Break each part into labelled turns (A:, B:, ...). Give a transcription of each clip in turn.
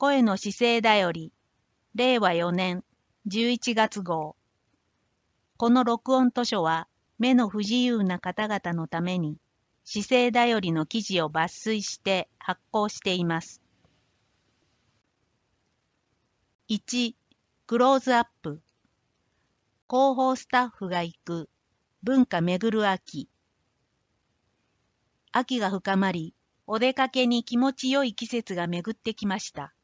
A: 声の姿勢だより、令和4年11月号。この録音図書は、目の不自由な方々のために、姿勢だよりの記事を抜粋して発行しています。1、クローズアップ。広報スタッフが行く文化めぐる秋。秋が深まり、お出かけに気持ちよい季節が巡ってきました。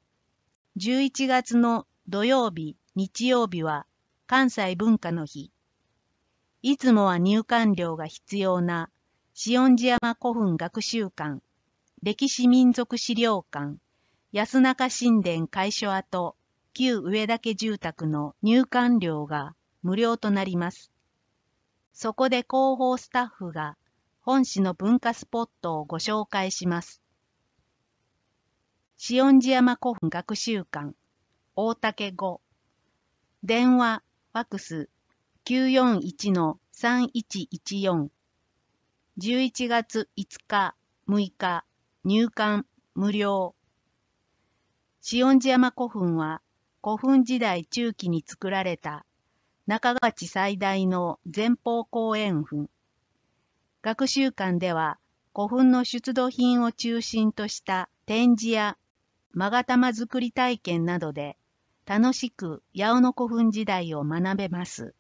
A: 11月の土曜日、日曜日は関西文化の日。いつもは入館料が必要な、四音寺山古墳学習館、歴史民族資料館、安中神殿会所跡、旧上岳住宅の入館料が無料となります。そこで広報スタッフが本市の文化スポットをご紹介します。四オン山古墳学習館、大竹5。電話、ファクス、941-3114。11月5日、6日、入館無料。四オン山古墳は、古墳時代中期に作られた、中川地最大の前方公園墳。学習館では、古墳の出土品を中心とした展示やマガタマ作り体験などで楽しく八尾の古墳時代を学べます。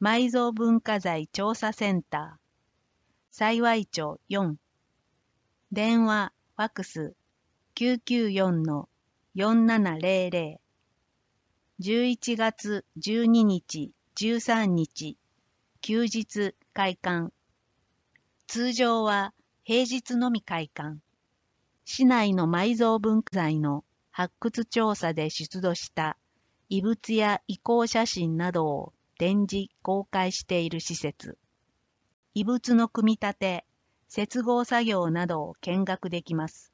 A: 埋蔵文化財調査センター幸い町4電話ファクス994-4700 11月12日13日休日開館通常は平日のみ開館市内の埋蔵文化財の発掘調査で出土した遺物や遺構写真などを展示・公開している施設。遺物の組み立て、接合作業などを見学できます。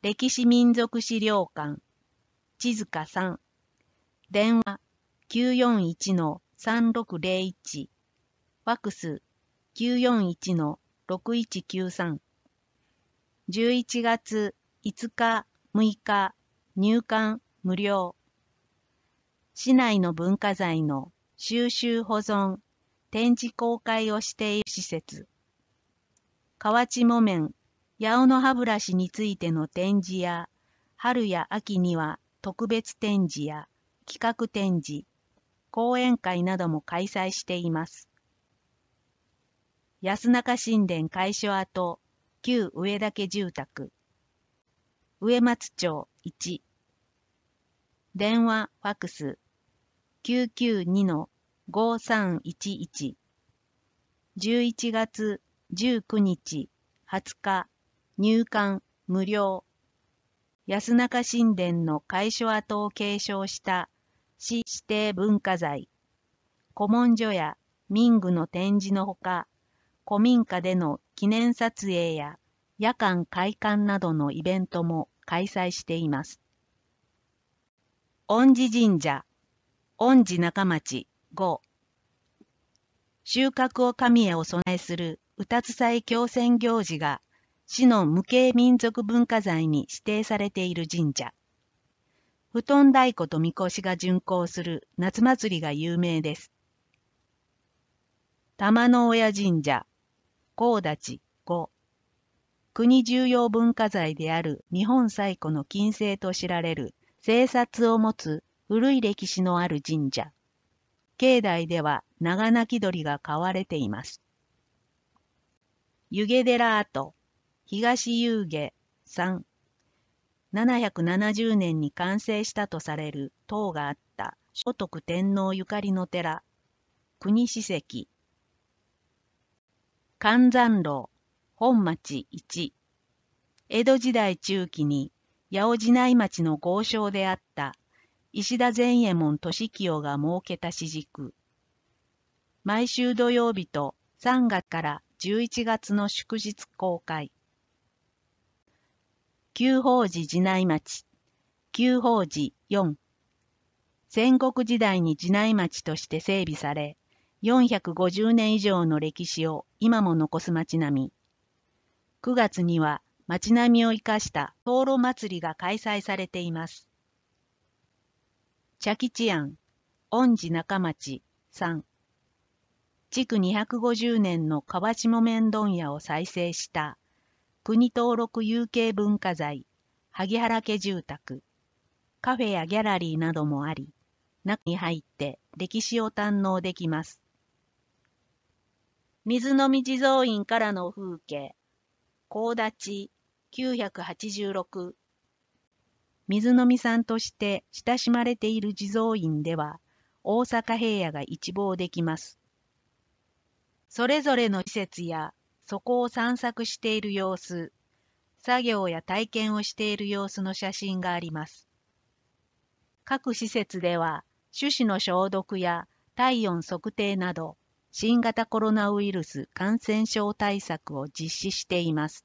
A: 歴史民族資料館、地塚3、電話941-3601、ファクス941-6193、11月5日、6日、入館無料。市内の文化財の収集保存、展示公開をしている施設。河内木綿、八尾の歯ブラシについての展示や、春や秋には特別展示や企画展示、講演会なども開催しています。安中神殿開所跡旧上家住宅、上松町1、電話、ファクス、992-5311、11月19日、20日、入館無料。安中神殿の会所跡を継承した市指定文化財、古文書や民具の展示のほか、古民家での記念撮影や夜間開館などのイベントも開催しています。恩寺神社、恩寺中町5収穫を神へお供えする歌津祭共戦行事が市の無形民族文化財に指定されている神社。布団太鼓とみこしが巡行する夏祭りが有名です。玉の親神社、高立5国重要文化財である日本最古の金星と知られる生札を持つ古い歴史のある神社境内では長鳴き鳥が飼われています湯気寺跡東遊戯3 770年に完成したとされる塔があった聖徳天皇ゆかりの寺国史跡関山楼、本町1。江戸時代中期に八王子内町の豪商であった石田善右衛門俊清が設けた私軸。毎週土曜日と3月から11月の祝日公開。旧法寺寺内町、旧法寺4。戦国時代に寺内町として整備され、450年以上の歴史を今も残す町並み。9月には町並みを生かした灯籠祭りが開催されています。茶吉庵、恩寺中町3。築250年の川下面問屋を再生した国登録有形文化財、萩原家住宅、カフェやギャラリーなどもあり、中に入って歴史を堪能できます。水の地蔵院からの風景、高立986。水のみさんとして親しまれている地蔵院では、大阪平野が一望できます。それぞれの施設や、そこを散策している様子、作業や体験をしている様子の写真があります。各施設では、手指の消毒や体温測定など、新型コロナウイルス感染症対策を実施しています。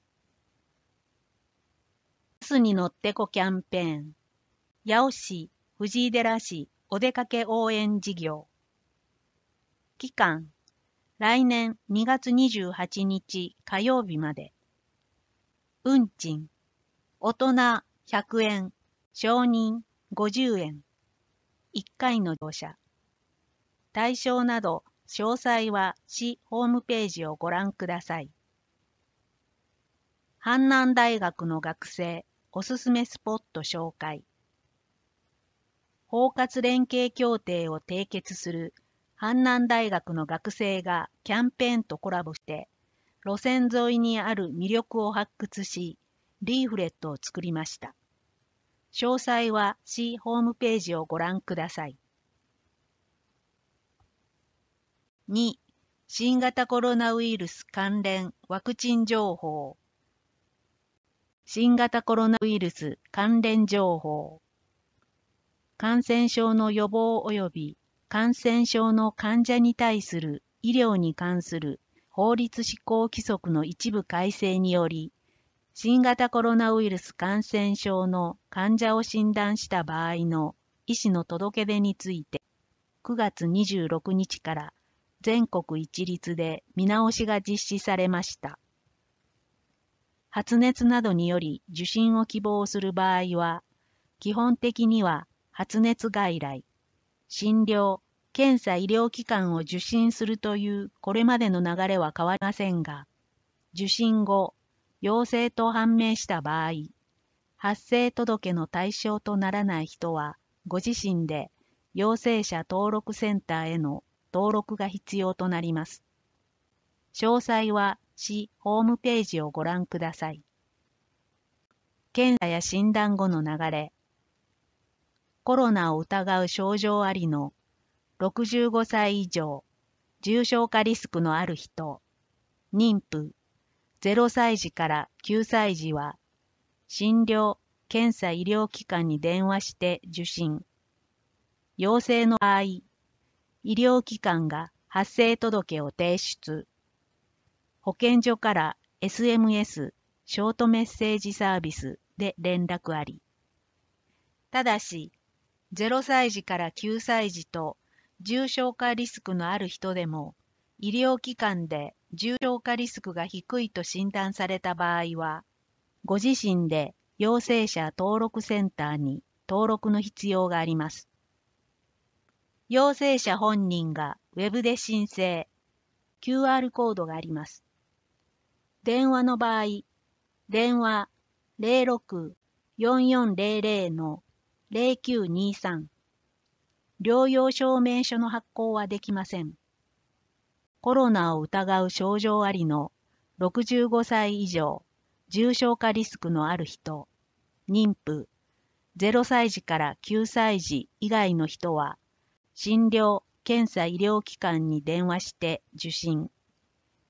A: バスに乗ってこキャンペーン。八尾市、藤井寺市、お出かけ応援事業。期間、来年2月28日火曜日まで。運賃、大人100円、承認50円。1回の乗車。対象など詳細は市ホームページをご覧ください。阪南大学の学生おすすめスポット紹介。包括連携協定を締結する阪南大学の学生がキャンペーンとコラボして、路線沿いにある魅力を発掘し、リーフレットを作りました。詳細は市ホームページをご覧ください。2、新型コロナウイルス関連ワクチン情報。新型コロナウイルス関連情報。感染症の予防及び感染症の患者に対する医療に関する法律施行規則の一部改正により、新型コロナウイルス感染症の患者を診断した場合の医師の届け出について、9月26日から全国一律で見直しが実施されました。発熱などにより受診を希望する場合は、基本的には発熱外来、診療、検査医療機関を受診するというこれまでの流れは変わりませんが、受診後、陽性と判明した場合、発生届の対象とならない人は、ご自身で陽性者登録センターへの登録が必要となります。詳細は市ホームページをご覧ください。検査や診断後の流れ。コロナを疑う症状ありの65歳以上、重症化リスクのある人、妊婦、0歳児から9歳児は、診療、検査医療機関に電話して受診。陽性の場合、医療機関が発生届を提出。保健所から SMS、ショートメッセージサービスで連絡あり。ただし、0歳児から9歳児と重症化リスクのある人でも、医療機関で重症化リスクが低いと診断された場合は、ご自身で陽性者登録センターに登録の必要があります。陽性者本人が Web で申請、QR コードがあります。電話の場合、電話06-4400の0923、療養証明書の発行はできません。コロナを疑う症状ありの65歳以上、重症化リスクのある人、妊婦、0歳児から9歳児以外の人は診療・検査医療機関に電話して受診。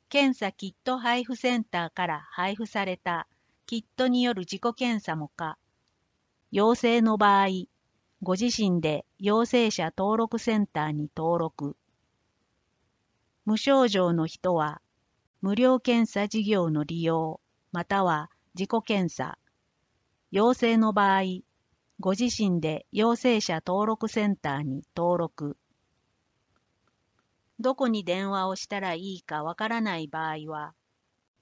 A: 検査キット配布センターから配布されたキットによる自己検査もか、陽性の場合、ご自身で陽性者登録センターに登録。無症状の人は、無料検査事業の利用、または自己検査。陽性の場合、ご自身で陽性者登録センターに登録。どこに電話をしたらいいかわからない場合は、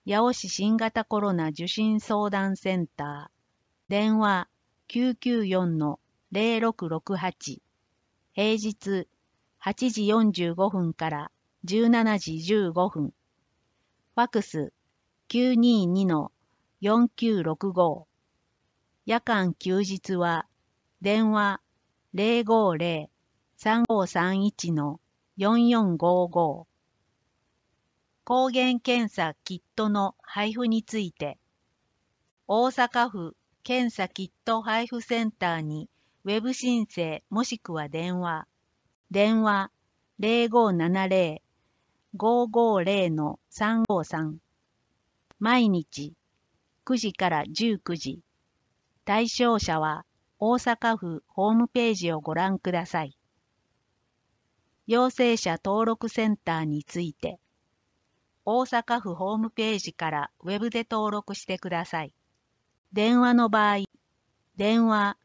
A: 八尾市新型コロナ受診相談センター、電話994-0668、平日8時45分から17時15分、ファクス922-4965、夜間休日は電話050-3531-4455抗原検査キットの配布について大阪府検査キット配布センターにウェブ申請もしくは電話電話0570-550-353毎日9時から19時対象者は大阪府ホームページをご覧ください。陽性者登録センターについて、大阪府ホームページからウェブで登録してください。電話の場合、電話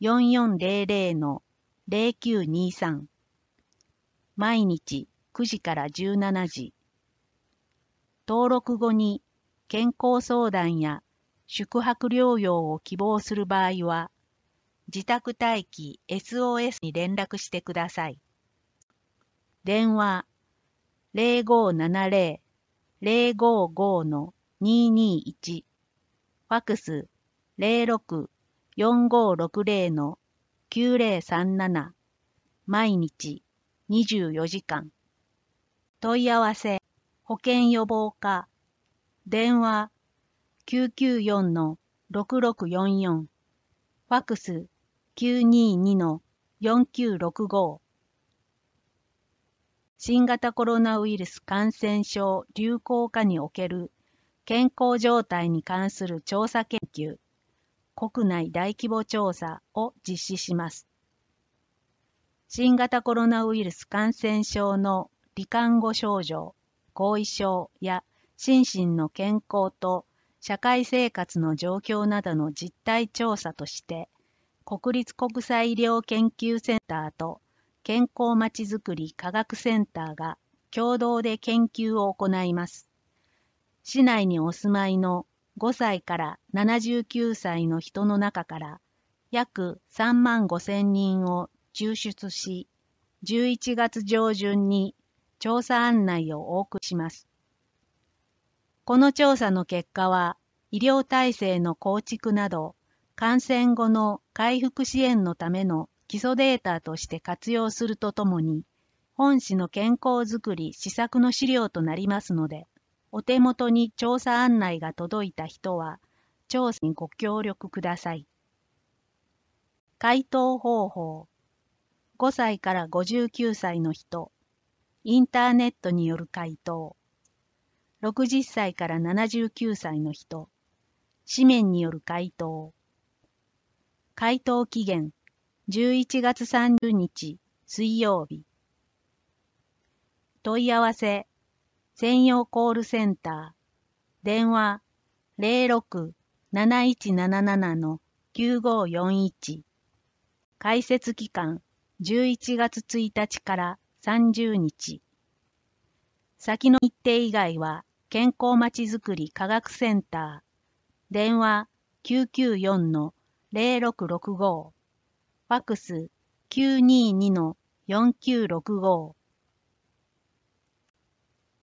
A: 06-4400-0923毎日9時から17時登録後に健康相談や宿泊療養を希望する場合は、自宅待機 SOS に連絡してください。電話0570-055-221ファクス06-4560-9037毎日24時間問い合わせ保険予防課電話994-6644ファクス922-4965新型コロナウイルス感染症流行下における健康状態に関する調査研究国内大規模調査を実施します。新型コロナウイルス感染症の罹患後症状、後遺症や心身の健康と社会生活の状況などの実態調査として、国立国際医療研究センターと健康まちづくり科学センターが共同で研究を行います。市内にお住まいの5歳から79歳の人の中から約3万5千人を抽出し、11月上旬に調査案内をお送りします。この調査の結果は、医療体制の構築など、感染後の回復支援のための基礎データとして活用するとともに、本市の健康づくり施策の資料となりますので、お手元に調査案内が届いた人は、調査にご協力ください。回答方法5歳から59歳の人インターネットによる回答60歳から79歳の人、紙面による回答。回答期限、11月30日、水曜日。問い合わせ、専用コールセンター、電話06-7177-9541。開設期間、11月1日から30日。先の日程以外は健康まちづくり科学センター、電話994-0665、ファクス922-4965、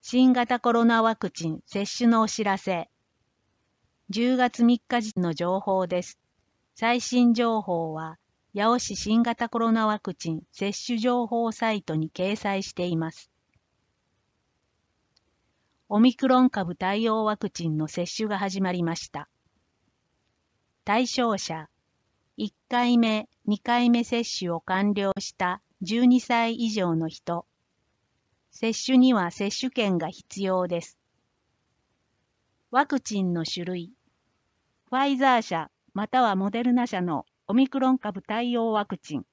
A: 新型コロナワクチン接種のお知らせ、10月3日時の情報です。最新情報は、八尾市新型コロナワクチン接種情報サイトに掲載しています。オミクロン株対応ワクチンの接種が始まりました。対象者、1回目、2回目接種を完了した12歳以上の人、接種には接種券が必要です。ワクチンの種類、ファイザー社またはモデルナ社のオミクロン株対応ワクチン、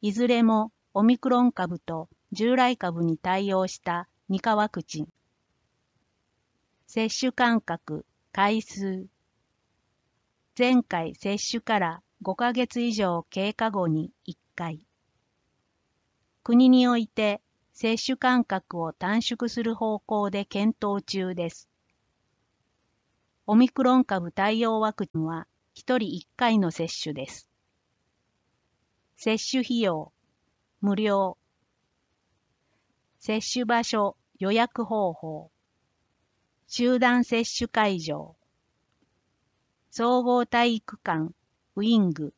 A: いずれもオミクロン株と従来株に対応した2価ワクチン。接種間隔、回数。前回接種から5ヶ月以上経過後に1回。国において接種間隔を短縮する方向で検討中です。オミクロン株対応ワクチンは1人1回の接種です。接種費用、無料。接種場所、予約方法。集団接種会場、総合体育館、ウィング、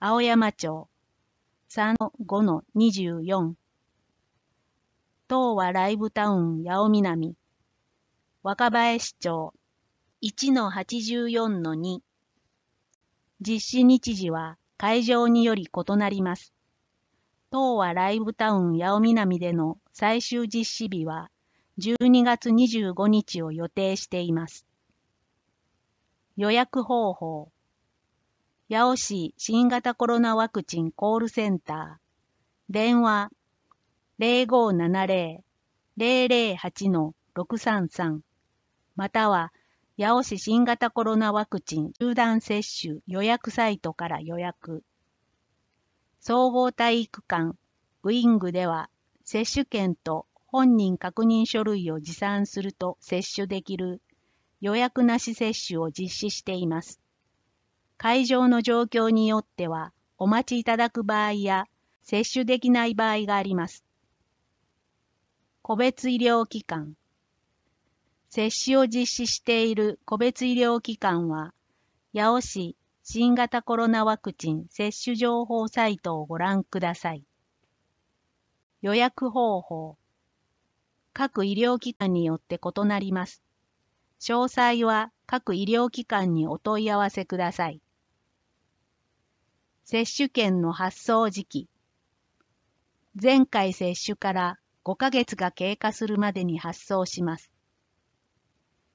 A: 青山町、3-5-24、東和ライブタウン八尾南、若林町、1-84-2、実施日時は会場により異なります。東和ライブタウン八尾南での最終実施日は12月25日を予定しています。予約方法。八尾市新型コロナワクチンコールセンター。電話0570-008-633または八尾市新型コロナワクチン集団接種予約サイトから予約。総合体育館ウィングでは接種券と本人確認書類を持参すると接種できる予約なし接種を実施しています。会場の状況によってはお待ちいただく場合や接種できない場合があります。個別医療機関接種を実施している個別医療機関は、八尾市新型コロナワクチン接種情報サイトをご覧ください。予約方法各医療機関によって異なります。詳細は各医療機関にお問い合わせください。接種券の発送時期。前回接種から5ヶ月が経過するまでに発送します。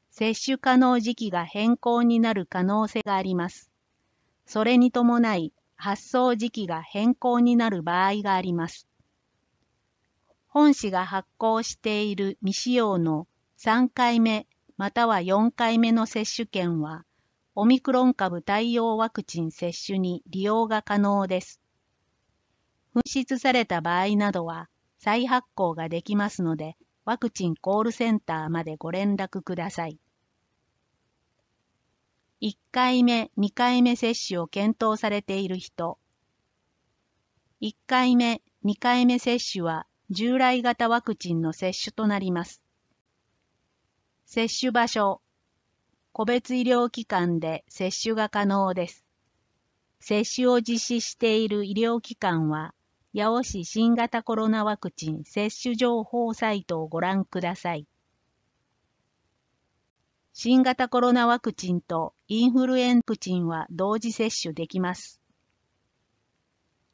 A: 接種可能時期が変更になる可能性があります。それに伴い、発送時期が変更になる場合があります。本市が発行している未使用の3回目または4回目の接種券は、オミクロン株対応ワクチン接種に利用が可能です。紛失された場合などは、再発行ができますので、ワクチンコールセンターまでご連絡ください。1回目、2回目接種を検討されている人。1回目、2回目接種は従来型ワクチンの接種となります。接種場所、個別医療機関で接種が可能です。接種を実施している医療機関は、八尾市新型コロナワクチン接種情報サイトをご覧ください。新型コロナワクチンとインフルエンクチンは同時接種できます。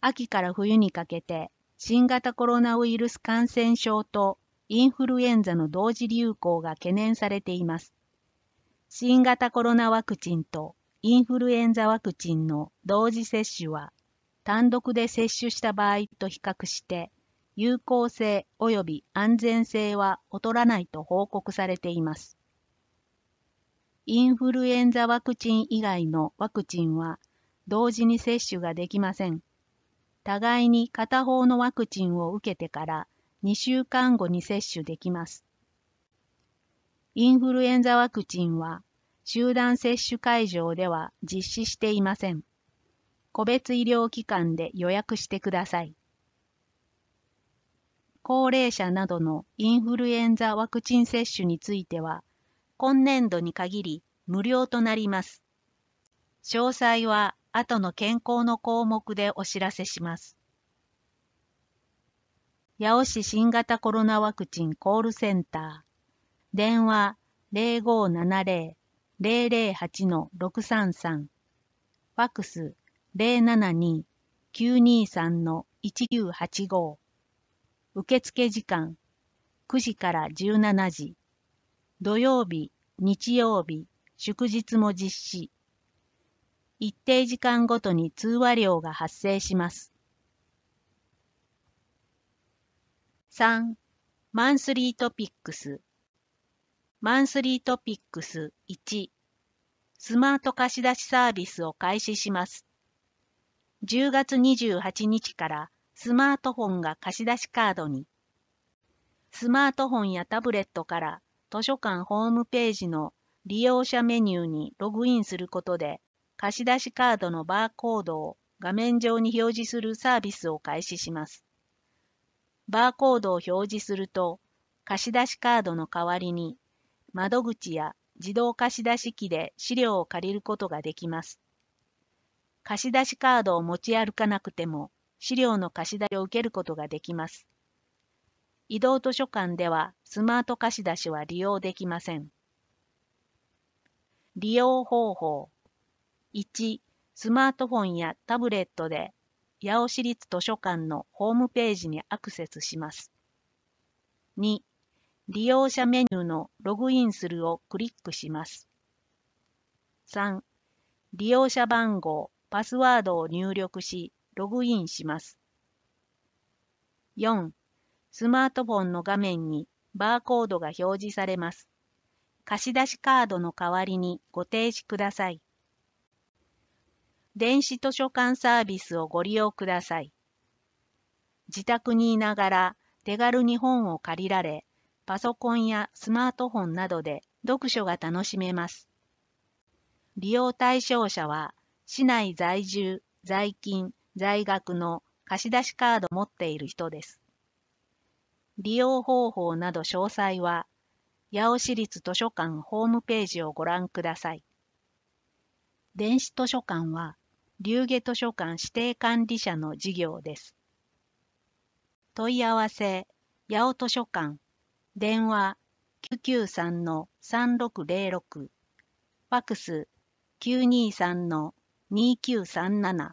A: 秋から冬にかけて新型コロナウイルス感染症とインフルエンザの同時流行が懸念されています。新型コロナワクチンとインフルエンザワクチンの同時接種は、単独で接種した場合と比較して、有効性及び安全性は劣らないと報告されています。インフルエンザワクチン以外のワクチンは、同時に接種ができません。互いに片方のワクチンを受けてから2週間後に接種できます。インフルエンザワクチンは集団接種会場では実施していません。個別医療機関で予約してください。高齢者などのインフルエンザワクチン接種については、今年度に限り無料となります。詳細は後の健康の項目でお知らせします。八尾市新型コロナワクチンコールセンター。電話0570-008-633。ファクス072-923-1985。受付時間9時から17時。土曜日、日曜日、祝日も実施。一定時間ごとに通話料が発生します。3. マンスリートピックスマンスリートピックス1スマート貸し出しサービスを開始します。10月28日からスマートフォンが貸し出しカードにスマートフォンやタブレットから図書館ホームページの利用者メニューにログインすることで貸出カードのバーコードを画面上に表示するサービスを開始します。バーコードを表示すると、貸出カードの代わりに窓口や自動貸出機で資料を借りることができます。貸出カードを持ち歩かなくても資料の貸し出しを受けることができます。移動図書館ではスマート貸し出しは利用できません。利用方法1、スマートフォンやタブレットで、八尾市立図書館のホームページにアクセスします。2、利用者メニューのログインするをクリックします。3、利用者番号、パスワードを入力し、ログインします。4、スマートフォンの画面にバーコードが表示されます。貸し出しカードの代わりにご提示ください。電子図書館サービスをご利用ください。自宅にいながら手軽に本を借りられ、パソコンやスマートフォンなどで読書が楽しめます。利用対象者は、市内在住、在勤、在学の貸出カードを持っている人です。利用方法など詳細は、八尾市立図書館ホームページをご覧ください。電子図書館は龍下図書館指定管理者の事業です。問い合わせ、八尾図書館、電話993-3606、ファクス923-2937、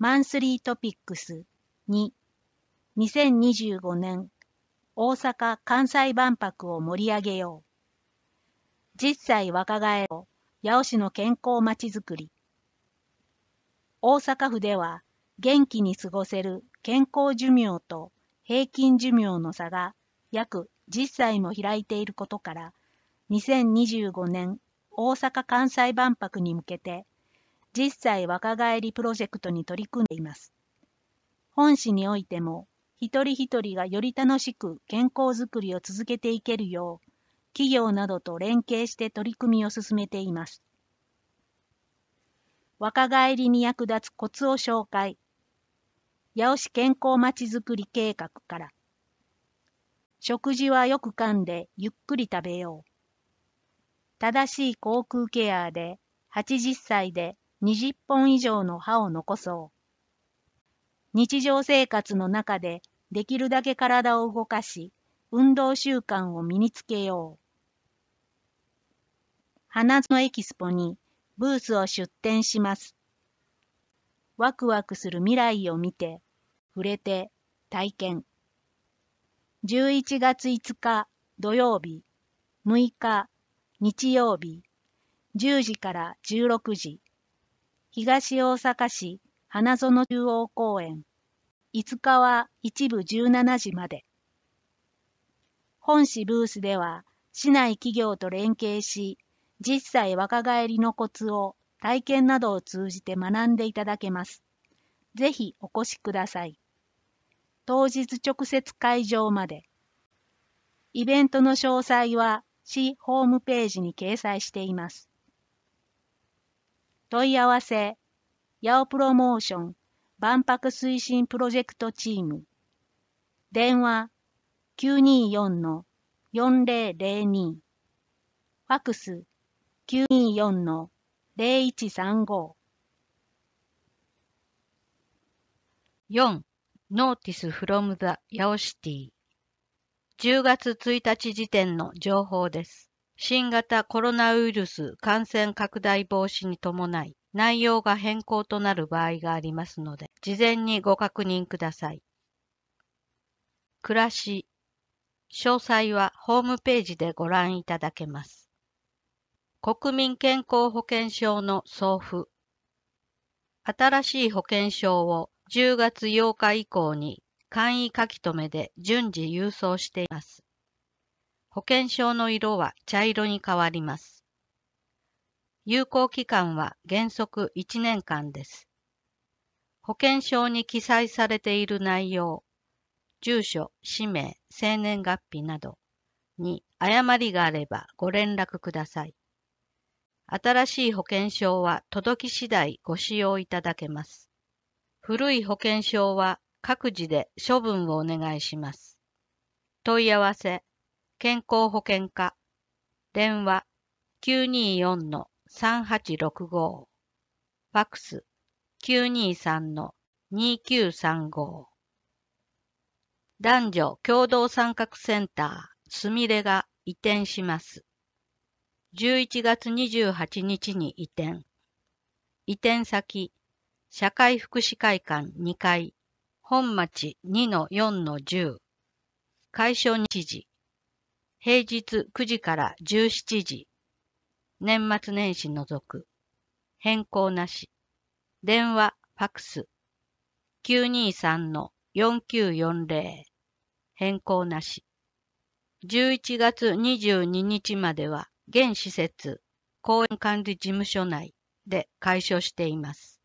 A: マンスリートピックス2、2025年大阪・関西万博を盛り上げよう。10歳若返う。八尾市の健康まちづくり。大阪府では、元気に過ごせる健康寿命と平均寿命の差が約10歳も開いていることから、2025年大阪・関西万博に向けて、10歳若返りプロジェクトに取り組んでいます。本市においても、一人一人がより楽しく健康づくりを続けていけるよう、企業などと連携して取り組みを進めています。若返りに役立つコツを紹介。八尾市健康まちづくり計画から。食事はよく噛んでゆっくり食べよう。正しい口腔ケアで80歳で20本以上の歯を残そう。日常生活の中でできるだけ体を動かし、運動習慣を身につけよう。花園エキスポにブースを出展します。ワクワクする未来を見て、触れて、体験。11月5日土曜日、6日日曜日、10時から16時、東大阪市花園中央公園、5日は一部17時まで。本市ブースでは、市内企業と連携し、実際若返りのコツを体験などを通じて学んでいただけます。ぜひお越しください。当日直接会場まで。イベントの詳細は市ホームページに掲載しています。問い合わせ、ヤオプロモーション万博推進プロジェクトチーム。電話924-4002。ファクス 4. Notice f r
B: ノーティスフロムザヤオシティ。10月1日時点の情報です。新型コロナウイルス感染拡大防止に伴い、内容が変更となる場合がありますので、事前にご確認ください。暮らし。詳細はホームページでご覧いただけます。国民健康保険証の送付。新しい保険証を10月8日以降に簡易書き留めで順次郵送しています。保険証の色は茶色に変わります。有効期間は原則1年間です。保険証に記載されている内容、住所、氏名、生年月日などに誤りがあればご連絡ください。新しい保険証は届き次第ご使用いただけます。古い保険証は各自で処分をお願いします。問い合わせ、健康保険課、電話924-3865、ファクス923-2935。男女共同参画センターすみれが移転します。11月28日に移転。移転先、社会福祉会館2階、本町2-4-10、解消日時、平日9時から17時、年末年始除く、変更なし、電話、ファクス、923-4940、変更なし、11月22日までは、現施設、公園管理事務所内で解消しています。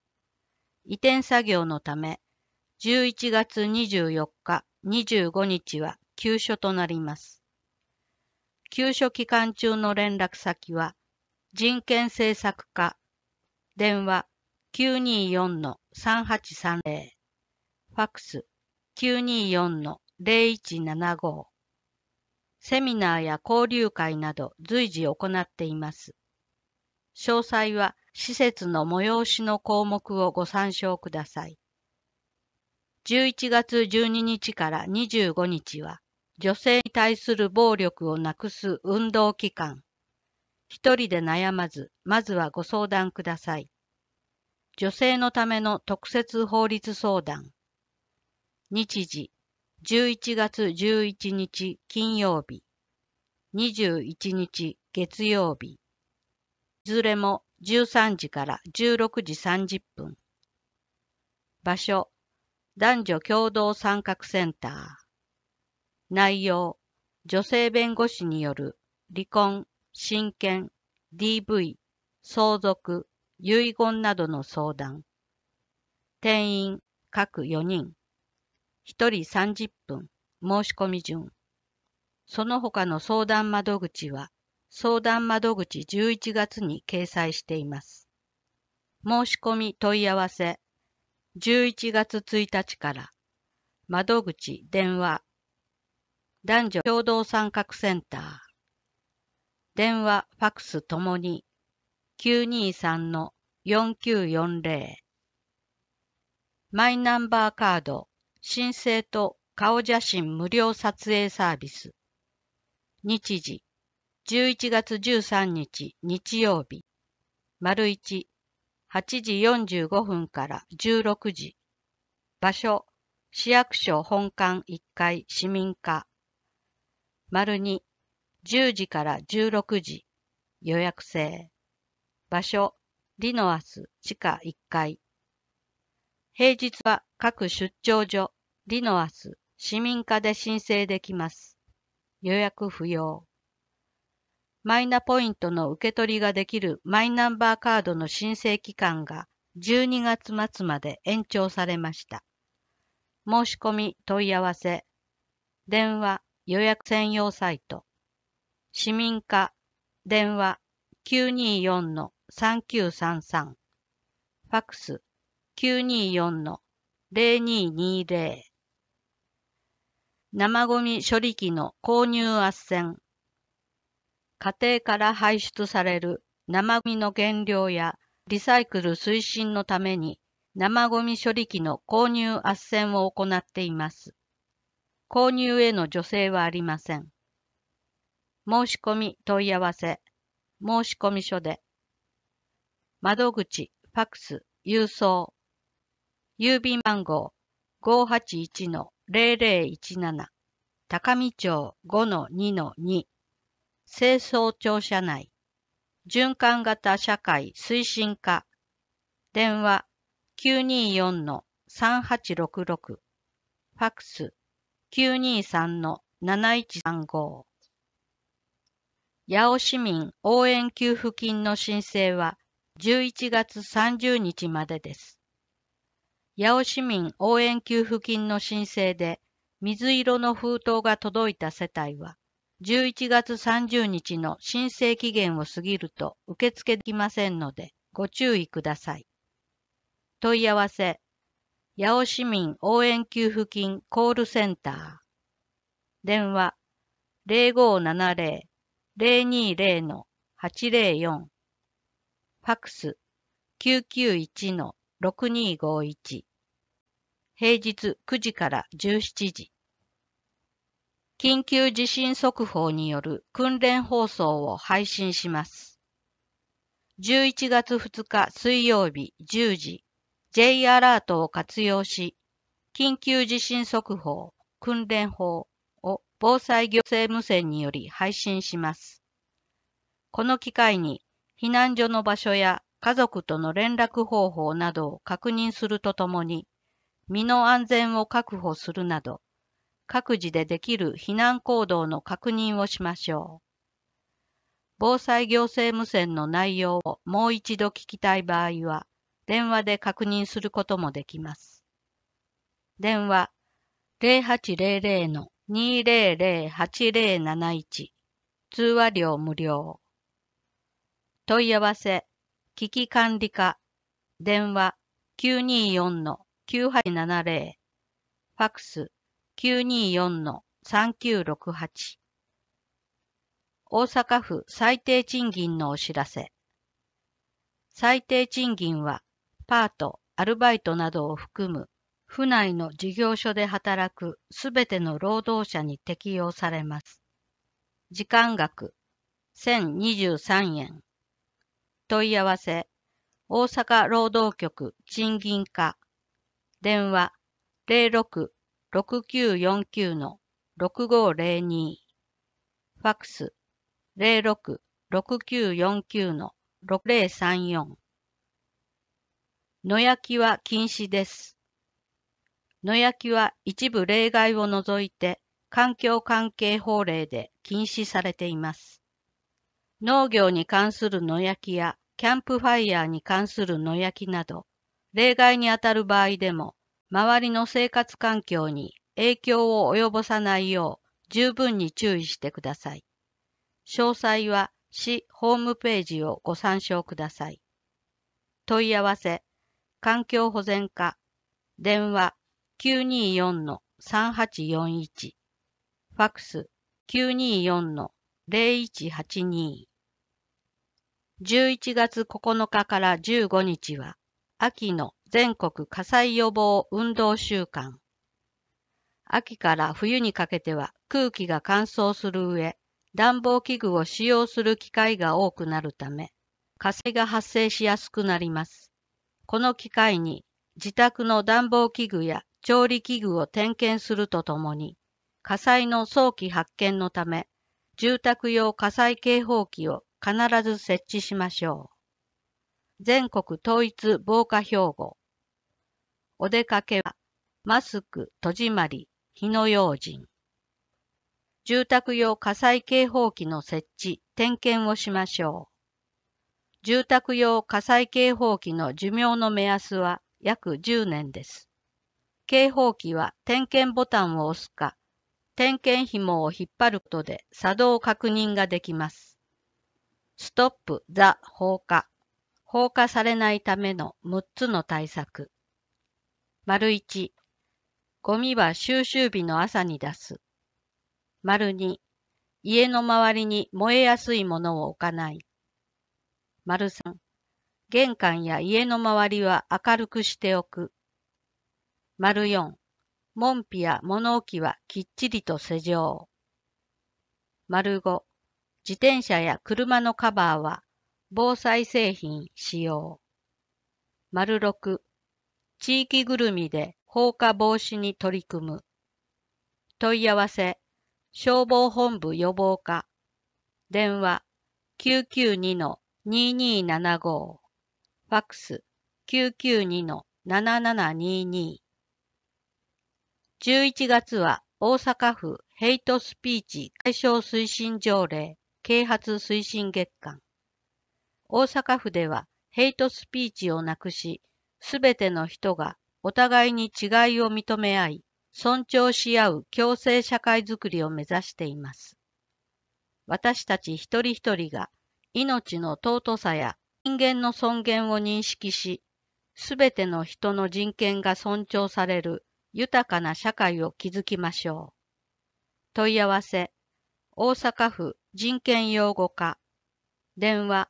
B: 移転作業のため、11月24日、25日は休所となります。休所期間中の連絡先は、人権政策課、電話924-3830、ファックス924-0175、セミナーや交流会など随時行っています。詳細は施設の催しの項目をご参照ください。11月12日から25日は、女性に対する暴力をなくす運動期間。一人で悩まず、まずはご相談ください。女性のための特設法律相談。日時、11月11日金曜日、21日月曜日、いずれも13時から16時30分。場所、男女共同参画センター。内容、女性弁護士による離婚、親権、DV、相続、遺言などの相談。定員各4人。一人30分、申し込み順。その他の相談窓口は、相談窓口11月に掲載しています。申し込み問い合わせ、11月1日から、窓口電話、男女共同参画センター、電話、ファクスともに、923-4940、マイナンバーカード、申請と顔写真無料撮影サービス。日時、11月13日日曜日。丸1、8時45分から16時。場所、市役所本館1階市民課。丸2、10時から16時。予約制。場所、リノアス地下1階。平日は各出張所、リノアス、市民課で申請できます。予約不要。マイナポイントの受け取りができるマイナンバーカードの申請期間が12月末まで延長されました。申し込み問い合わせ、電話予約専用サイト、市民課電話924-3933、ファックス924-0220生ゴミ処理機の購入圧旋。家庭から排出される生ゴミの減量やリサイクル推進のために生ゴミ処理機の購入圧旋を行っています。購入への助成はありません。申し込み問い合わせ、申し込み書で、窓口、ファクス、郵送、郵便番号581-00 0017高見町5-2-2清掃庁舎内循環型社会推進課電話924-3866ファックス923-7135八尾市民応援給付金の申請は11月30日までです。八尾市民応援給付金の申請で水色の封筒が届いた世帯は、11月30日の申請期限を過ぎると受け付けできませんのでご注意ください。問い合わせ、八尾市民応援給付金コールセンター。電話、0570-020-804。ファクス、991-6251。平日9時から17時。緊急地震速報による訓練放送を配信します。11月2日水曜日10時、J アラートを活用し、緊急地震速報、訓練法を防災行政無線により配信します。この機会に避難所の場所や家族との連絡方法などを確認するとともに、身の安全を確保するなど、各自でできる避難行動の確認をしましょう。防災行政無線の内容をもう一度聞きたい場合は、電話で確認することもできます。電話0800-200-8071通話料無料。問い合わせ、危機管理課、電話9 2 4 9870ファクス924-3968大阪府最低賃金のお知らせ最低賃金はパート、アルバイトなどを含む府内の事業所で働くすべての労働者に適用されます。時間額1023円問い合わせ大阪労働局賃金課電話06-6949-6502ファックス06-6949-6034野焼きは禁止です。野焼きは一部例外を除いて環境関係法令で禁止されています。農業に関する野焼きやキャンプファイヤーに関する野焼きなど、例外にあたる場合でも、周りの生活環境に影響を及ぼさないよう十分に注意してください。詳細は市ホームページをご参照ください。問い合わせ、環境保全課、電話924-3841、ファクス924-0182、11月9日から15日は、秋の全国火災予防運動週間。秋から冬にかけては空気が乾燥する上、暖房器具を使用する機会が多くなるため、火災が発生しやすくなります。この機会に自宅の暖房器具や調理器具を点検するとともに、火災の早期発見のため、住宅用火災警報器を必ず設置しましょう。全国統一防火標語。お出かけは、マスク、戸締まり、火の用心。住宅用火災警報器の設置、点検をしましょう。住宅用火災警報器の寿命の目安は約10年です。警報器は点検ボタンを押すか、点検紐を引っ張ることで作動確認ができます。ストップ・ザ・放火。放火されないための6つの対策。丸1、ゴミは収集日の朝に出す。丸2、家の周りに燃えやすいものを置かない。丸3、玄関や家の周りは明るくしておく。丸4、門扉や物置はきっちりと施錠。丸5、自転車や車のカバーは防災製品使用。丸6、地域ぐるみで放火防止に取り組む。問い合わせ、消防本部予防課。電話、992-2275。ファクス、992-7722。11月は大阪府ヘイトスピーチ解消推進条例啓発推進月間。大阪府ではヘイトスピーチをなくし、すべての人がお互いに違いを認め合い、尊重し合う共生社会づくりを目指しています。私たち一人一人が命の尊さや人間の尊厳を認識し、すべての人の人権が尊重される豊かな社会を築きましょう。問い合わせ、大阪府人権擁護課、電話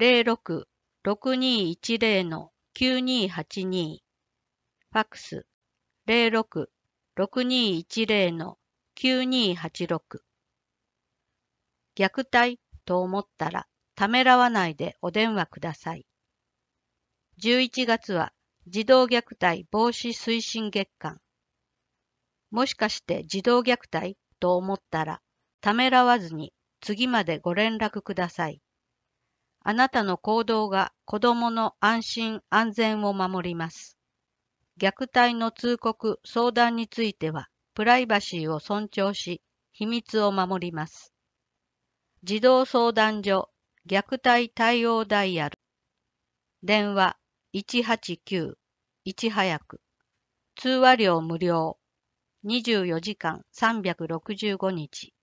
B: 06-6210-9282ファックス06-6210-9286虐待と思ったらためらわないでお電話ください。11月は児童虐待防止推進月間。もしかして児童虐待と思ったらためらわずに次までご連絡ください。あなたの行動が子供の安心安全を守ります。虐待の通告・相談については、プライバシーを尊重し、秘密を守ります。児童相談所虐待対応ダイヤル電話189いち早く通話料無料24時間365日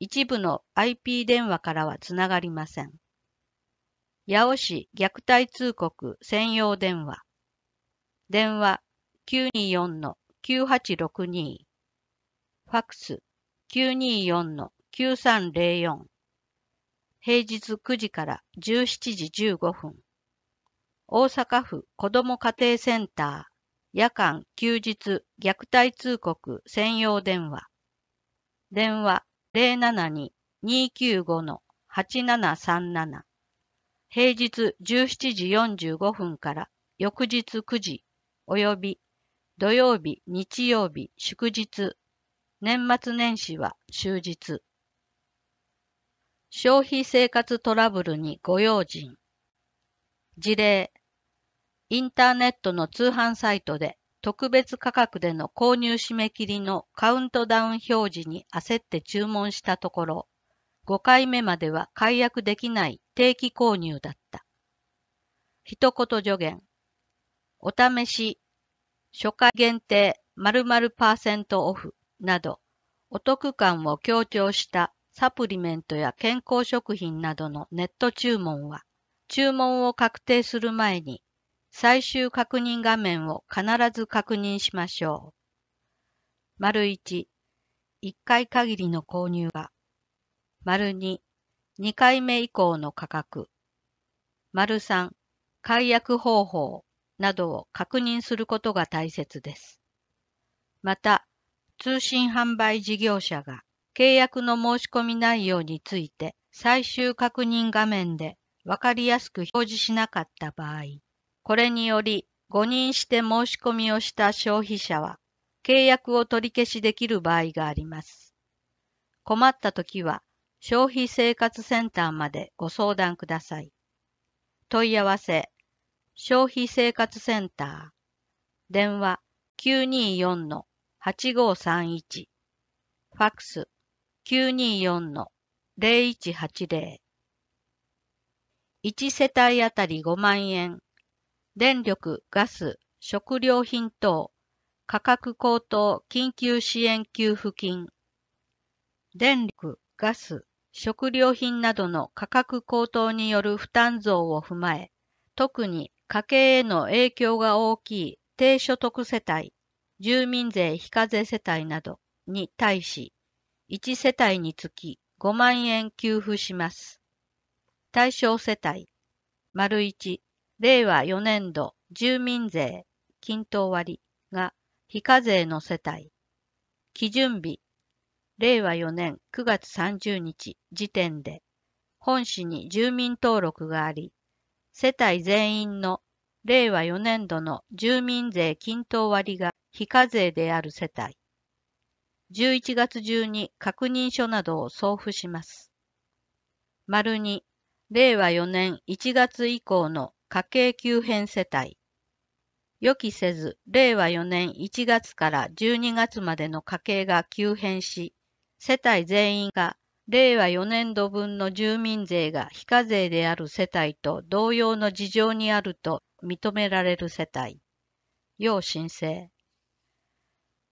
B: 一部の IP 電話からはつながりません。八尾市虐待通告専用電話。電話924-9862。ファックス924-9304。平日9時から17時15分。大阪府子ども家庭センター夜間休日虐待通告専用電話。電話072-295-8737。平日17時45分から翌日9時及び土曜日、日曜日、祝日、年末年始は終日。消費生活トラブルにご用心。事例。インターネットの通販サイトで特別価格での購入締め切りのカウントダウン表示に焦って注文したところ、5回目までは解約できない定期購入だった。一言助言。お試し、初回限定〇〇パーセントオフなど、お得感を強調したサプリメントや健康食品などのネット注文は、注文を確定する前に最終確認画面を必ず確認しましょう。丸1、1回限りの購入は、丸2、二回目以降の価格、丸三、解約方法などを確認することが大切です。また、通信販売事業者が契約の申し込み内容について最終確認画面でわかりやすく表示しなかった場合、これにより誤認して申し込みをした消費者は契約を取り消しできる場合があります。困った時は消費生活センターまでご相談ください。問い合わせ、消費生活センター、電話924-8531、ファックス924-0180、1世帯あたり5万円、電力、ガス、食料品等、価格高騰緊急支援給付金、電力、ガス、食料品などの価格高騰による負担増を踏まえ、特に家計への影響が大きい低所得世帯、住民税非課税世帯などに対し、1世帯につき5万円給付します。対象世帯、丸1、令和4年度住民税均等割が非課税の世帯、基準日令和4年9月30日時点で、本市に住民登録があり、世帯全員の令和4年度の住民税均等割が非課税である世帯、11月中に確認書などを送付します。丸2、令和4年1月以降の家計急変世帯、予期せず令和4年1月から12月までの家計が急変し、世帯全員が令和4年度分の住民税が非課税である世帯と同様の事情にあると認められる世帯。要申請。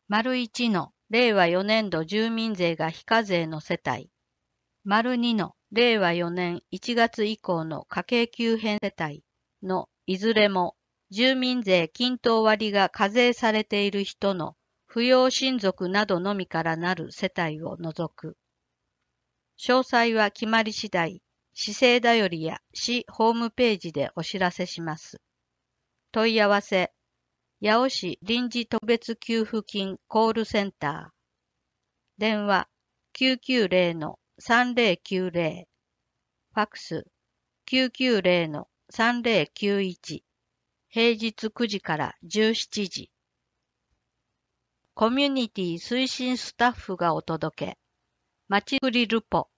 B: 丸1の令和4年度住民税が非課税の世帯。丸2の令和4年1月以降の家計急変世帯のいずれも住民税均等割が課税されている人の扶養親族などのみからなる世帯を除く。詳細は決まり次第、市政だよりや市ホームページでお知らせします。問い合わせ、八尾市臨時特別給付金コールセンター。電話990-3090。ファクス990-3091。平日9時から17時。コミュニティ推進スタッフがお届け。まちづくりルポ。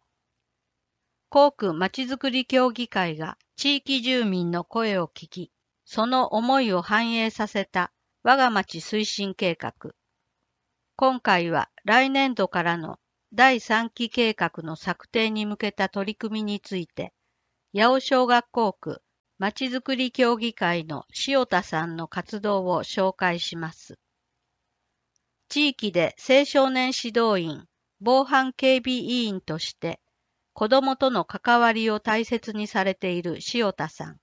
B: 航空まちづくり協議会が地域住民の声を聞き、その思いを反映させた我が町推進計画。今回は来年度からの第3期計画の策定に向けた取り組みについて、八尾小学校区まちづくり協議会の塩田さんの活動を紹介します。地域で青少年指導員、防犯警備委員として、子供との関わりを大切にされている塩田さん。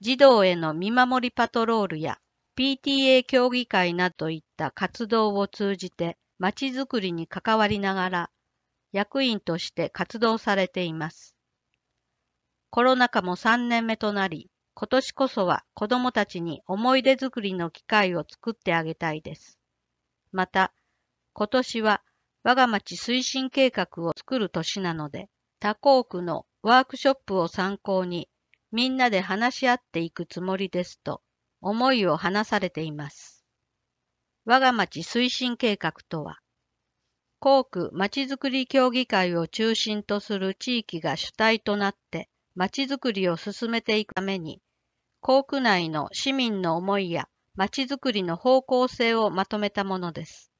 B: 児童への見守りパトロールや PTA 協議会などといった活動を通じて、まちづくりに関わりながら、役員として活動されています。コロナ禍も3年目となり、今年こそは子供たちに思い出作りの機会を作ってあげたいです。また、今年は我が町推進計画を作る年なので、他校区のワークショップを参考に、みんなで話し合っていくつもりですと、思いを話されています。我が町推進計画とは、校区まちづくり協議会を中心とする地域が主体となって、まちづくりを進めていくために、校区内の市民の思いやちづくりの方向性をまとめたものです。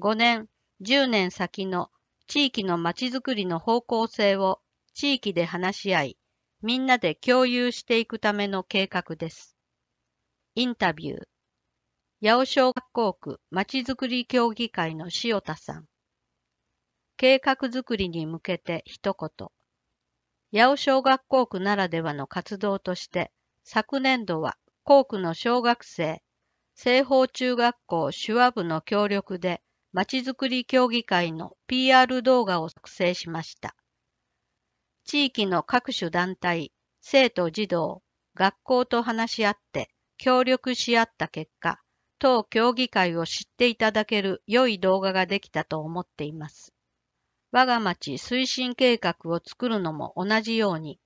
B: 5年、10年先の地域のまちづくりの方向性を地域で話し合い、みんなで共有していくための計画です。インタビュー。八尾小学校区まちづくり協議会の塩田さん。計画づくりに向けて一言。八尾小学校区ならではの活動として、昨年度は校区の小学生、西方中学校手話部の協力で、まちづくり協議会の PR 動画を作成しました。地域の各種団体、生徒児童、学校と話し合って協力し合った結果、当協議会を知っていただける良い動画ができたと思っています。我が町推進計画を作るのも同じように、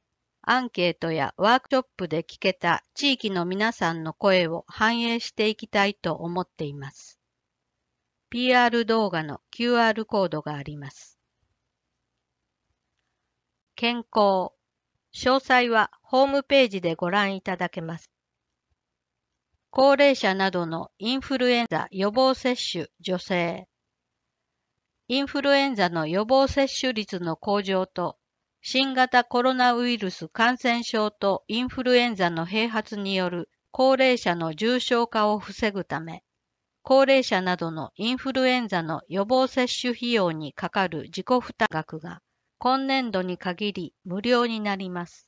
B: アンケートやワークショップで聞けた地域の皆さんの声を反映していきたいと思っています。PR 動画の QR コードがあります。健康。詳細はホームページでご覧いただけます。高齢者などのインフルエンザ予防接種女性。インフルエンザの予防接種率の向上と新型コロナウイルス感染症とインフルエンザの併発による高齢者の重症化を防ぐため、高齢者などのインフルエンザの予防接種費用にかかる自己負担額が今年度に限り無料になります。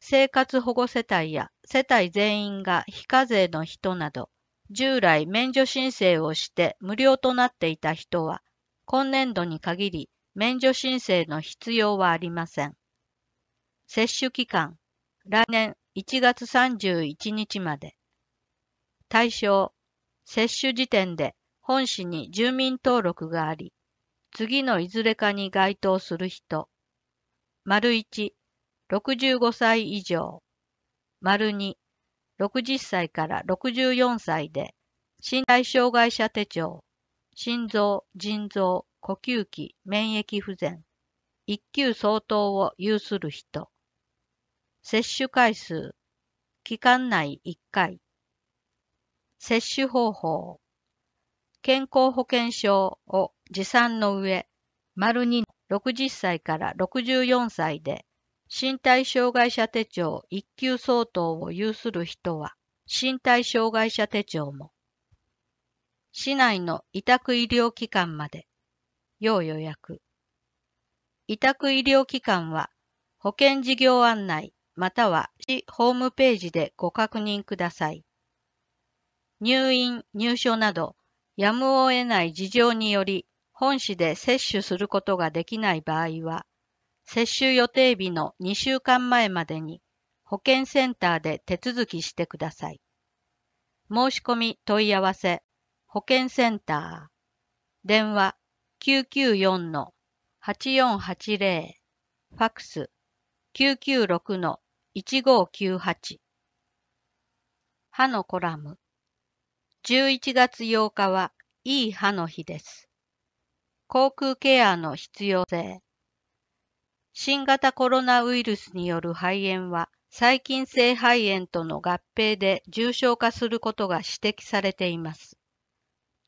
B: 生活保護世帯や世帯全員が非課税の人など、従来免除申請をして無料となっていた人は、今年度に限り免除申請の必要はありません。接種期間、来年1月31日まで。対象、接種時点で本市に住民登録があり、次のいずれかに該当する人。丸1、65歳以上。丸2、60歳から64歳で、身体障害者手帳、心臓、腎臓、呼吸器、免疫不全、一級相当を有する人、接種回数、期間内1回、接種方法、健康保険証を持参の上、丸に60歳から64歳で、身体障害者手帳一級相当を有する人は、身体障害者手帳も、市内の委託医療機関まで要予約。委託医療機関は保険事業案内または市ホームページでご確認ください。入院、入所などやむを得ない事情により本市で接種することができない場合は、接種予定日の2週間前までに保健センターで手続きしてください。申し込み問い合わせ、保健センター、電話994-8480ファックス996-1598歯のコラム11月8日はいい歯の日です。航空ケアの必要性新型コロナウイルスによる肺炎は細菌性肺炎との合併で重症化することが指摘されています。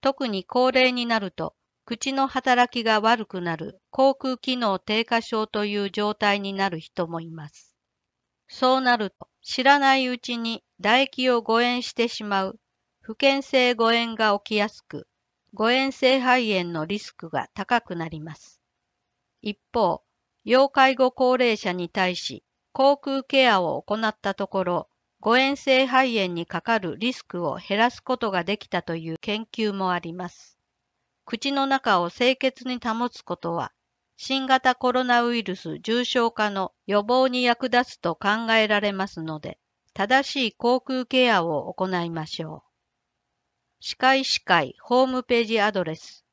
B: 特に高齢になると口の働きが悪くなる、口腔機能低下症という状態になる人もいます。そうなると、知らないうちに唾液を誤嚥してしまう、不健性誤嚥が起きやすく、誤嚥性肺炎のリスクが高くなります。一方、要介護高齢者に対し、口腔ケアを行ったところ、誤嚥性肺炎にかかるリスクを減らすことができたという研究もあります。口の中を清潔に保つことは、新型コロナウイルス重症化の予防に役立つと考えられますので、正しい口腔ケアを行いましょう。歯科医師会ホームページアドレス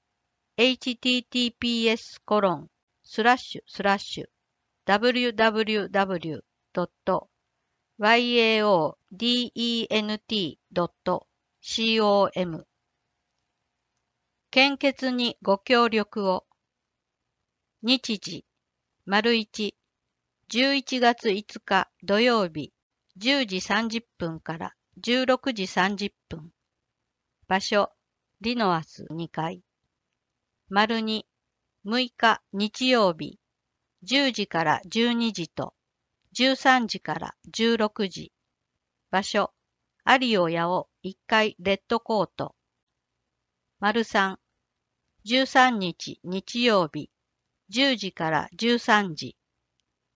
B: https コロンスラッシュスラッシュ www.yaodent.com 献血にご協力を。日時、丸1、11月5日土曜日、10時30分から16時30分。場所、リノアス2階。丸2、6日日曜日、10時から12時と、13時から16時。場所、アリオヤオ1階レッドコート。丸3、13日日曜日、10時から13時。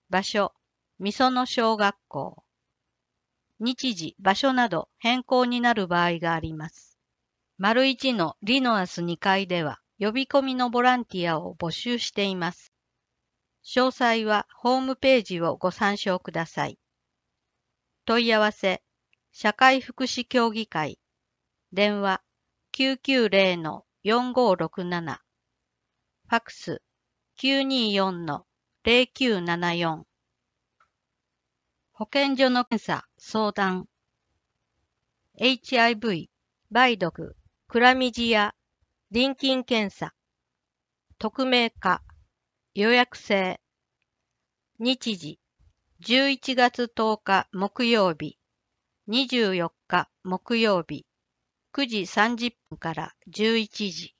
B: 場所、みその小学校。日時、場所など変更になる場合があります。丸1のリノアス2階では、呼び込みのボランティアを募集しています。詳細はホームページをご参照ください。問い合わせ、社会福祉協議会、電話990-4567ファクス924-0974保健所の検査、相談 HIV、梅毒、クラミジア、臨近検査匿名化、予約制日時11月10日木曜日24日木曜日9時30分から11時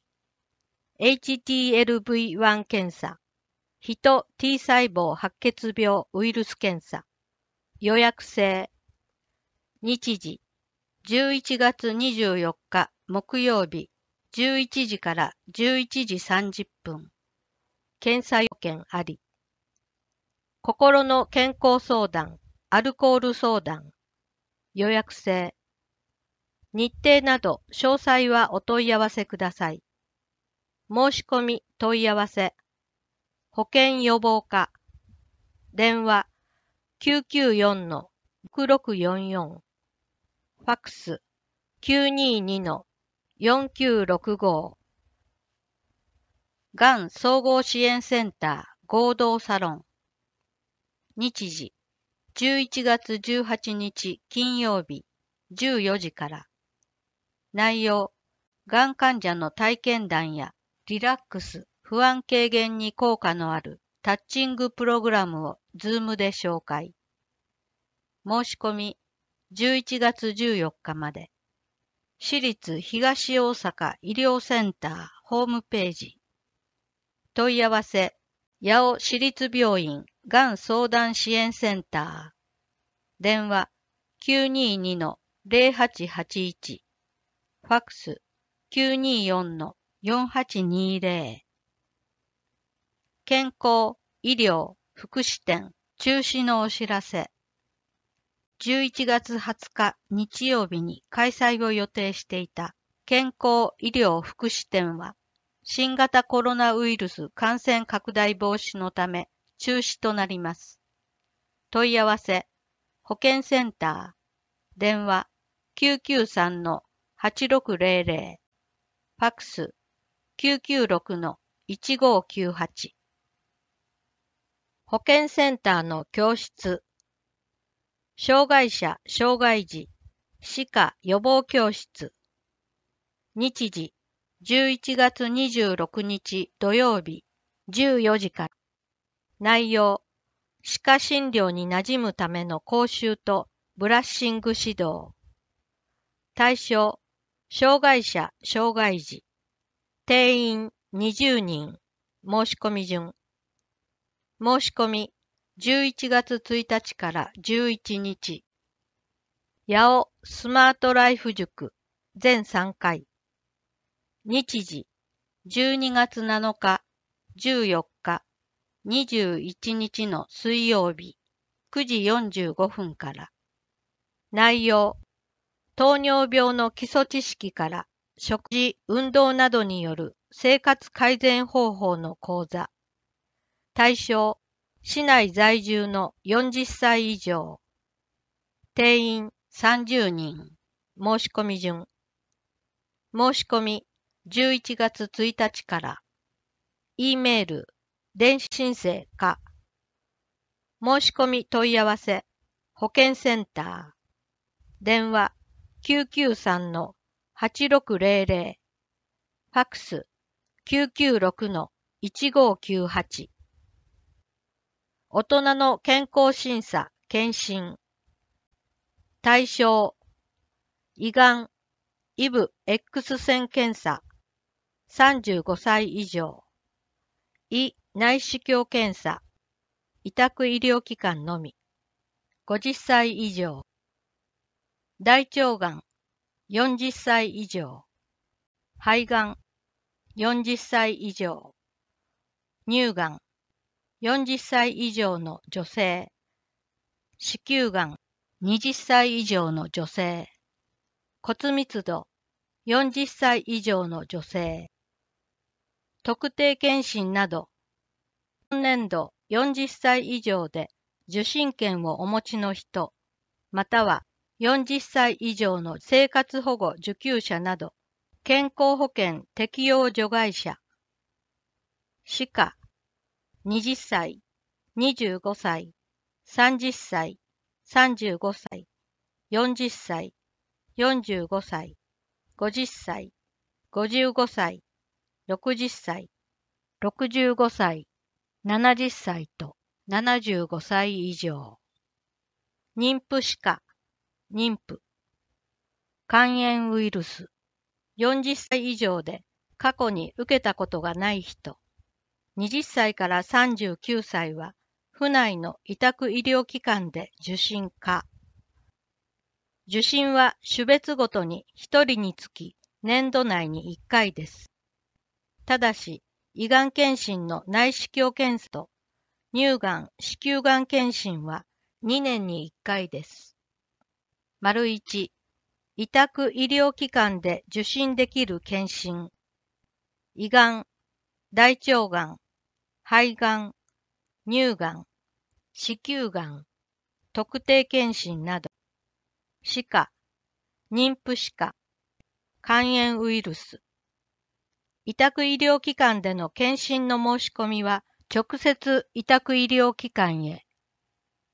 B: HTLV1 検査ヒト T 細胞白血病ウイルス検査予約制日時11月24日木曜日11時から11時30分検査要件あり心の健康相談アルコール相談予約制日程など詳細はお問い合わせください。申し込み問い合わせ保険予防課電話994-6644ファックス922-4965がん総合支援センター合同サロン日時11月18日金曜日14時から内容、がん患者の体験談やリラックス、不安軽減に効果のあるタッチングプログラムをズームで紹介。申し込み11月14日まで。私立東大阪医療センターホームページ。問い合わせ、八尾市立病院がん相談支援センター。電話922-0881。ファクス924-4820健康、医療、福祉展中止のお知らせ11月20日日曜日に開催を予定していた健康医療福祉展は新型コロナウイルス感染拡大防止のため中止となります。問い合わせ保健センター電話993の8600フクス996-1598保健センターの教室障害者・障害児歯科予防教室日時11月26日土曜日14時から内容歯科診療に馴染むための講習とブラッシング指導対象障害者、障害児。定員20人。申し込み順。申し込み11月1日から11日。八尾スマートライフ塾全3回。日時12月7日、14日、21日の水曜日9時45分から。内容糖尿病の基礎知識から食事、運動などによる生活改善方法の講座。対象、市内在住の40歳以上。定員30人。申し込み順。申し込み11月1日から。E メール、電子申請か。申し込み問い合わせ、保健センター。電話993-8600ファクス996-1598大人の健康審査・検診対象胃がん・イブ X 線検査35歳以上胃内視鏡検査委託医療機関のみ50歳以上大腸がん、40歳以上。肺がん、40歳以上。乳がん、40歳以上の女性。子宮がん、20歳以上の女性。骨密度、40歳以上の女性。特定検診など、今年度40歳以上で受診券をお持ちの人、または40歳以上の生活保護受給者など、健康保険適用除外者、歯科、20歳、25歳、30歳、35歳、40歳、45歳、50歳、55歳、60歳、65歳、70歳と75歳以上。妊婦歯科、妊婦、肝炎ウイルス、40歳以上で過去に受けたことがない人、20歳から39歳は、府内の委託医療機関で受診か。受診は種別ごとに1人につき年度内に1回です。ただし、胃がん検診の内視鏡検査と乳がん、子宮がん検診は2年に1回です。丸1、委託医療機関で受診できる検診。胃がん、大腸がん、肺がん、乳がん、子宮がん、特定検診など。歯科、妊婦歯科、肝炎ウイルス。委託医療機関での検診の申し込みは、直接委託医療機関へ。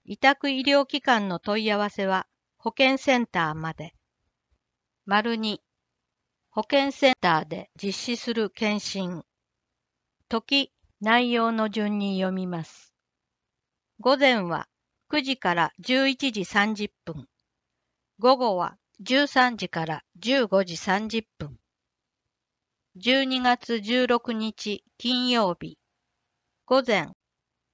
B: 委託医療機関の問い合わせは、保健センターまで。丸2、保健センターで実施する検診。時、内容の順に読みます。午前は9時から11時30分。午後は13時から15時30分。12月16日金曜日。午前、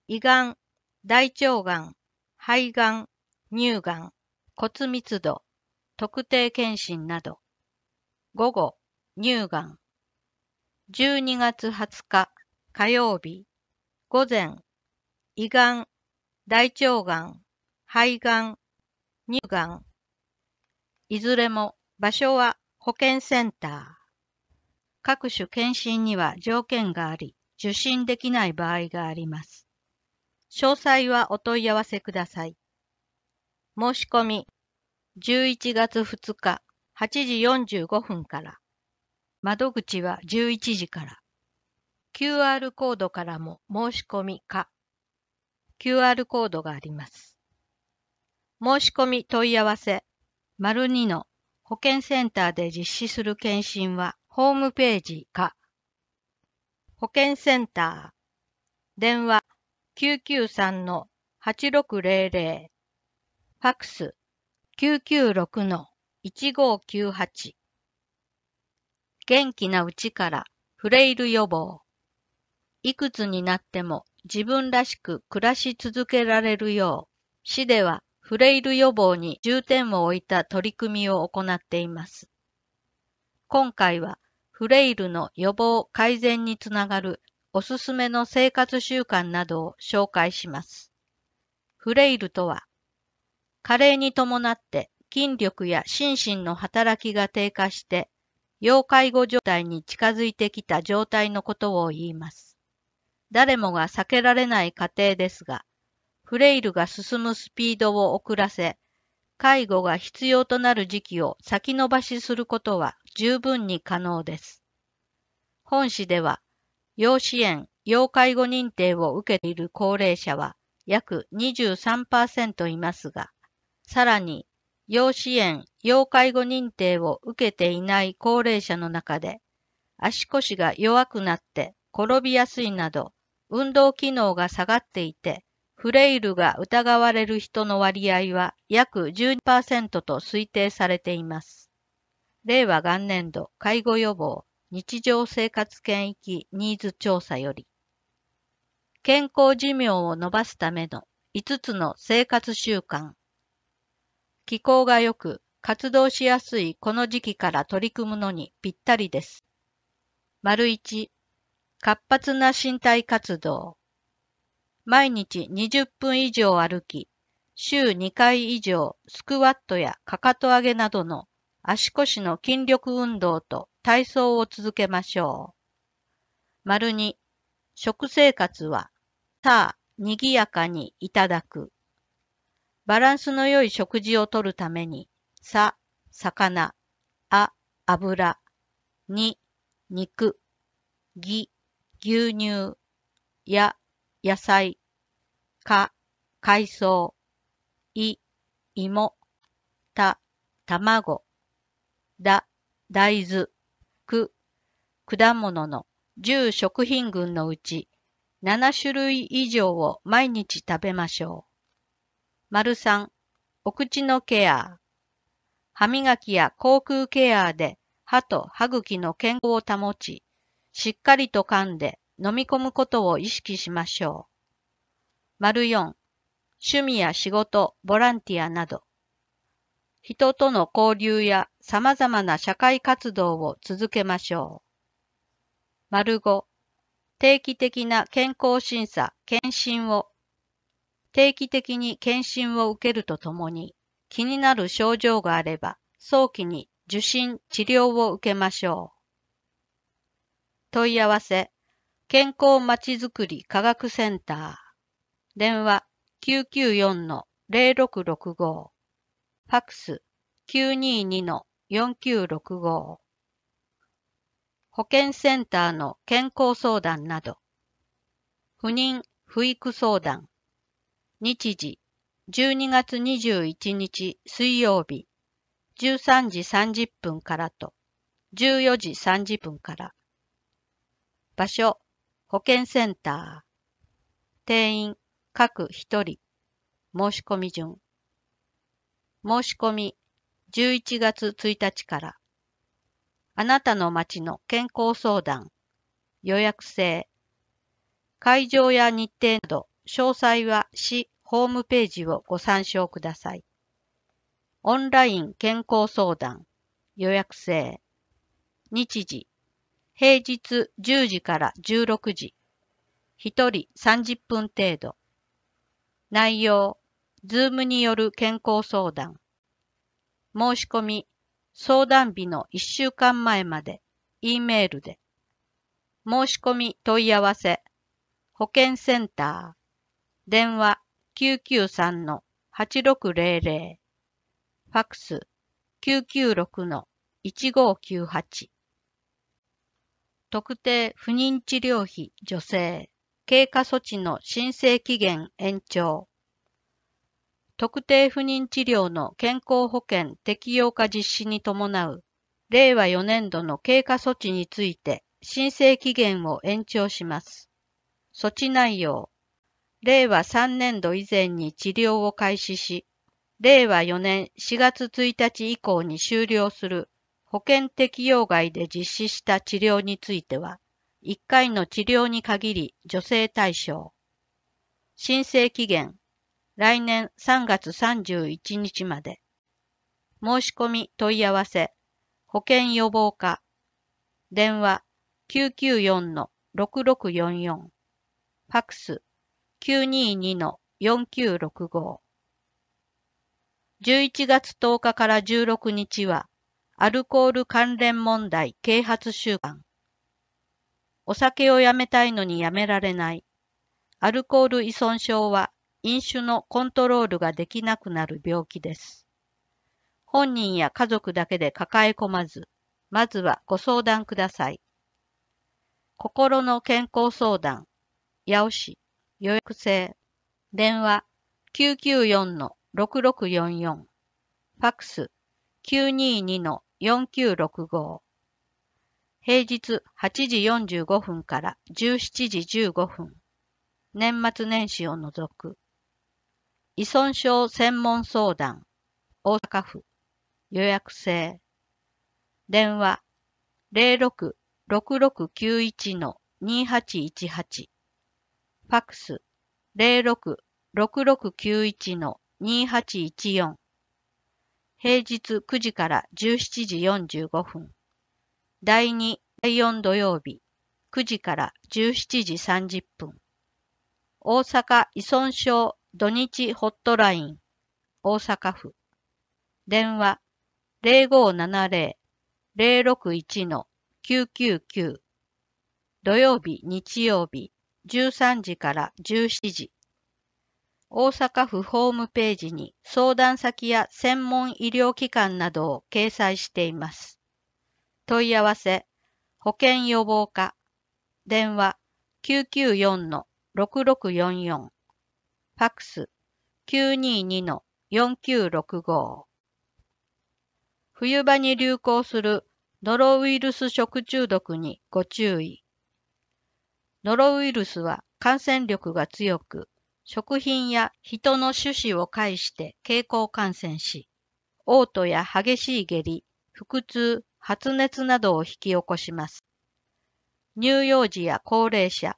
B: 胃がん、大腸がん、肺がん、乳がん、骨密度、特定検診など。午後、乳がん。12月20日火曜日、午前、胃がん、大腸がん、肺がん、乳がん。いずれも場所は保健センター。各種検診には条件があり、受診できない場合があります。詳細はお問い合わせください。申し込み、11月2日、8時45分から。窓口は11時から。QR コードからも申し込みか。QR コードがあります。申し込み問い合わせ、丸2の保健センターで実施する検診はホームページか。保健センター、電話993-8600ファクス996-1598元気なうちからフレイル予防いくつになっても自分らしく暮らし続けられるよう、市ではフレイル予防に重点を置いた取り組みを行っています。今回はフレイルの予防改善につながるおすすめの生活習慣などを紹介します。フレイルとは加齢に伴って筋力や心身の働きが低下して、要介護状態に近づいてきた状態のことを言います。誰もが避けられない過程ですが、フレイルが進むスピードを遅らせ、介護が必要となる時期を先延ばしすることは十分に可能です。本市では、要支援・要介護認定を受けている高齢者は約23%いますが、さらに、要支援・要介護認定を受けていない高齢者の中で、足腰が弱くなって転びやすいなど、運動機能が下がっていて、フレイルが疑われる人の割合は約12%と推定されています。令和元年度介護予防日常生活圏域ニーズ調査より、健康寿命を伸ばすための5つの生活習慣気候が良く、活動しやすいこの時期から取り組むのにぴったりです。丸1、活発な身体活動。毎日20分以上歩き、週2回以上スクワットやかかと上げなどの足腰の筋力運動と体操を続けましょう。丸2、食生活は、さあ、賑やかにいただく。バランスの良い食事をとるために、さ、魚、あ、油、に、肉、ぎ、牛乳、や、野菜、か、海藻、い、芋、た、卵、だ、大豆、く、果物の10食品群のうち7種類以上を毎日食べましょう。丸三、お口のケア。歯磨きや口腔ケアで歯と歯茎の健康を保ち、しっかりと噛んで飲み込むことを意識しましょう。丸4、趣味や仕事、ボランティアなど、人との交流や様々な社会活動を続けましょう。丸5、定期的な健康審査、検診を定期的に検診を受けるとともに、気になる症状があれば、早期に受診、治療を受けましょう。問い合わせ、健康まちづくり科学センター。電話994-0665。ファクス922-4965。保健センターの健康相談など。不妊・不育相談。日時、12月21日水曜日、13時30分からと、14時30分から。場所、保健センター。定員、各1人。申し込み順。申し込み、11月1日から。あなたの町の健康相談、予約制、会場や日程など詳細は市ホームページをご参照ください。オンライン健康相談予約制日時平日10時から16時1人30分程度内容ズームによる健康相談申し込み相談日の1週間前まで E メールで申し込み問い合わせ保健センター電話993-8600。ファックス996-1598。特定不妊治療費助成経過措置の申請期限延長。特定不妊治療の健康保険適用化実施に伴う令和4年度の経過措置について申請期限を延長します。措置内容令和三年度以前に治療を開始し、令和4年4月1日以降に終了する保険適用外で実施した治療については、1回の治療に限り助成対象。申請期限、来年3月31日まで。申し込み問い合わせ、保険予防課、電話994-6644、ファックス9。22の四九六11月10日から16日は、アルコール関連問題啓発週間。お酒をやめたいのにやめられない。アルコール依存症は飲酒のコントロールができなくなる病気です。本人や家族だけで抱え込まず、まずはご相談ください。心の健康相談、八尾市。予約制、電話994-6644、ファクス922-4965、平日8時45分から17時15分、年末年始を除く、依存症専門相談、大阪府、予約制、電話06-6691-2818ファクス06-6691-2814平日9時から17時45分第2、第4土曜日9時から17時30分大阪依存症土日ホットライン大阪府電話0570-061-999土曜日日曜日13時から17時。大阪府ホームページに相談先や専門医療機関などを掲載しています。問い合わせ、保険予防課、電話994-6644、ファクス922-4965。冬場に流行するノロウイルス食中毒にご注意。ノロウイルスは感染力が強く、食品や人の種子を介して経口感染し、嘔吐や激しい下痢、腹痛、発熱などを引き起こします。乳幼児や高齢者、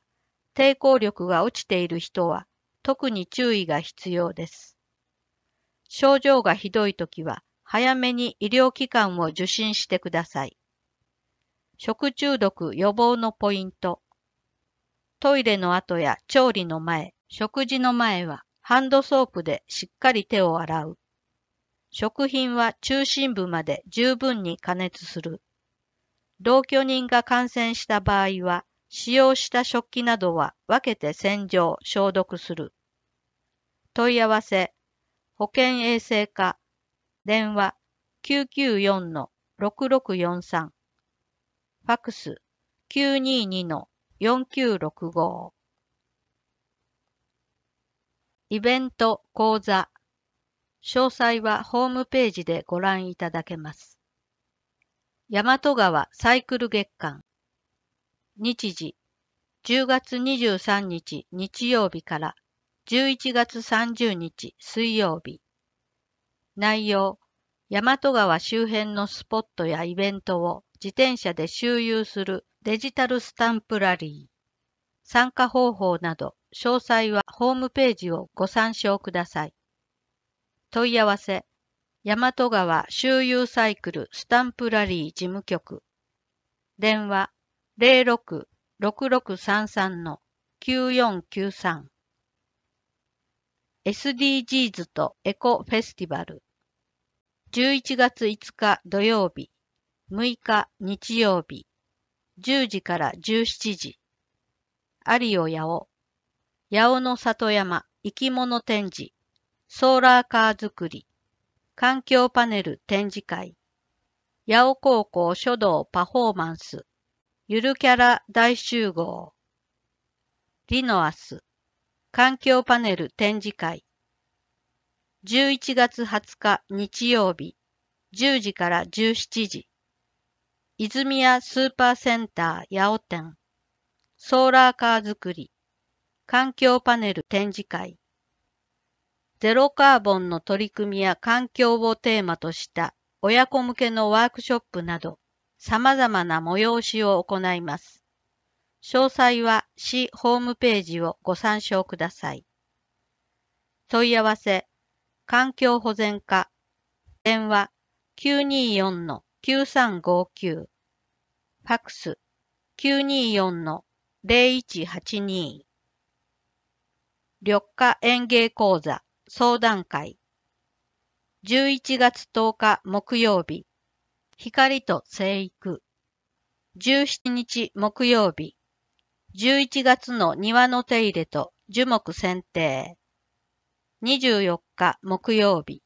B: 抵抗力が落ちている人は特に注意が必要です。症状がひどいときは早めに医療機関を受診してください。食中毒予防のポイントトイレの後や調理の前、食事の前はハンドソープでしっかり手を洗う。食品は中心部まで十分に加熱する。同居人が感染した場合は、使用した食器などは分けて洗浄、消毒する。問い合わせ、保健衛生課、電話994-6643、ファクス9 2 2 4 4965イベント講座詳細はホームページでご覧いただけます。大和川サイクル月間日時10月23日日曜日から11月30日水曜日内容大和川周辺のスポットやイベントを自転車で周遊するデジタルスタンプラリー、参加方法など詳細はホームページをご参照ください。問い合わせ、大和川周遊サイクルスタンプラリー事務局、電話06-6633-9493 SDGs とエコフェスティバル11月5日土曜日6日日曜日10時から17時。アリオヤオ。ヤオの里山生き物展示。ソーラーカー作り。環境パネル展示会。ヤオ高校書道パフォーマンス。ゆるキャラ大集合。リノアス。環境パネル展示会。11月20日日曜日。10時から17時。泉屋スーパーセンター八尾店、ソーラーカー作り、環境パネル展示会、ゼロカーボンの取り組みや環境をテーマとした親子向けのワークショップなど、様々な催しを行います。詳細は市ホームページをご参照ください。問い合わせ、環境保全課、電話9 2 4の。9359ファクス924-0182緑化園芸講座相談会11月10日木曜日光と生育17日木曜日11月の庭の手入れと樹木剪定24日木曜日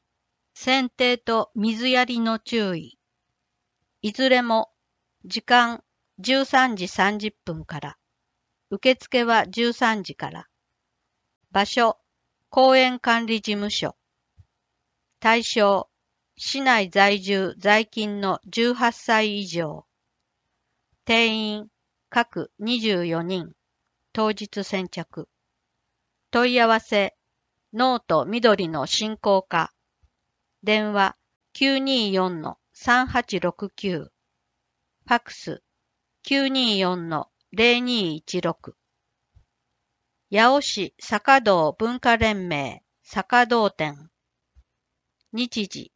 B: 剪定と水やりの注意いずれも時間13時30分から、受付は13時から、場所、公園管理事務所、対象、市内在住在勤の18歳以上、定員、各24人、当日先着、問い合わせ、ノート緑の進行課、電話924の3869フクス924-0216八尾市坂道文化連盟坂道店日時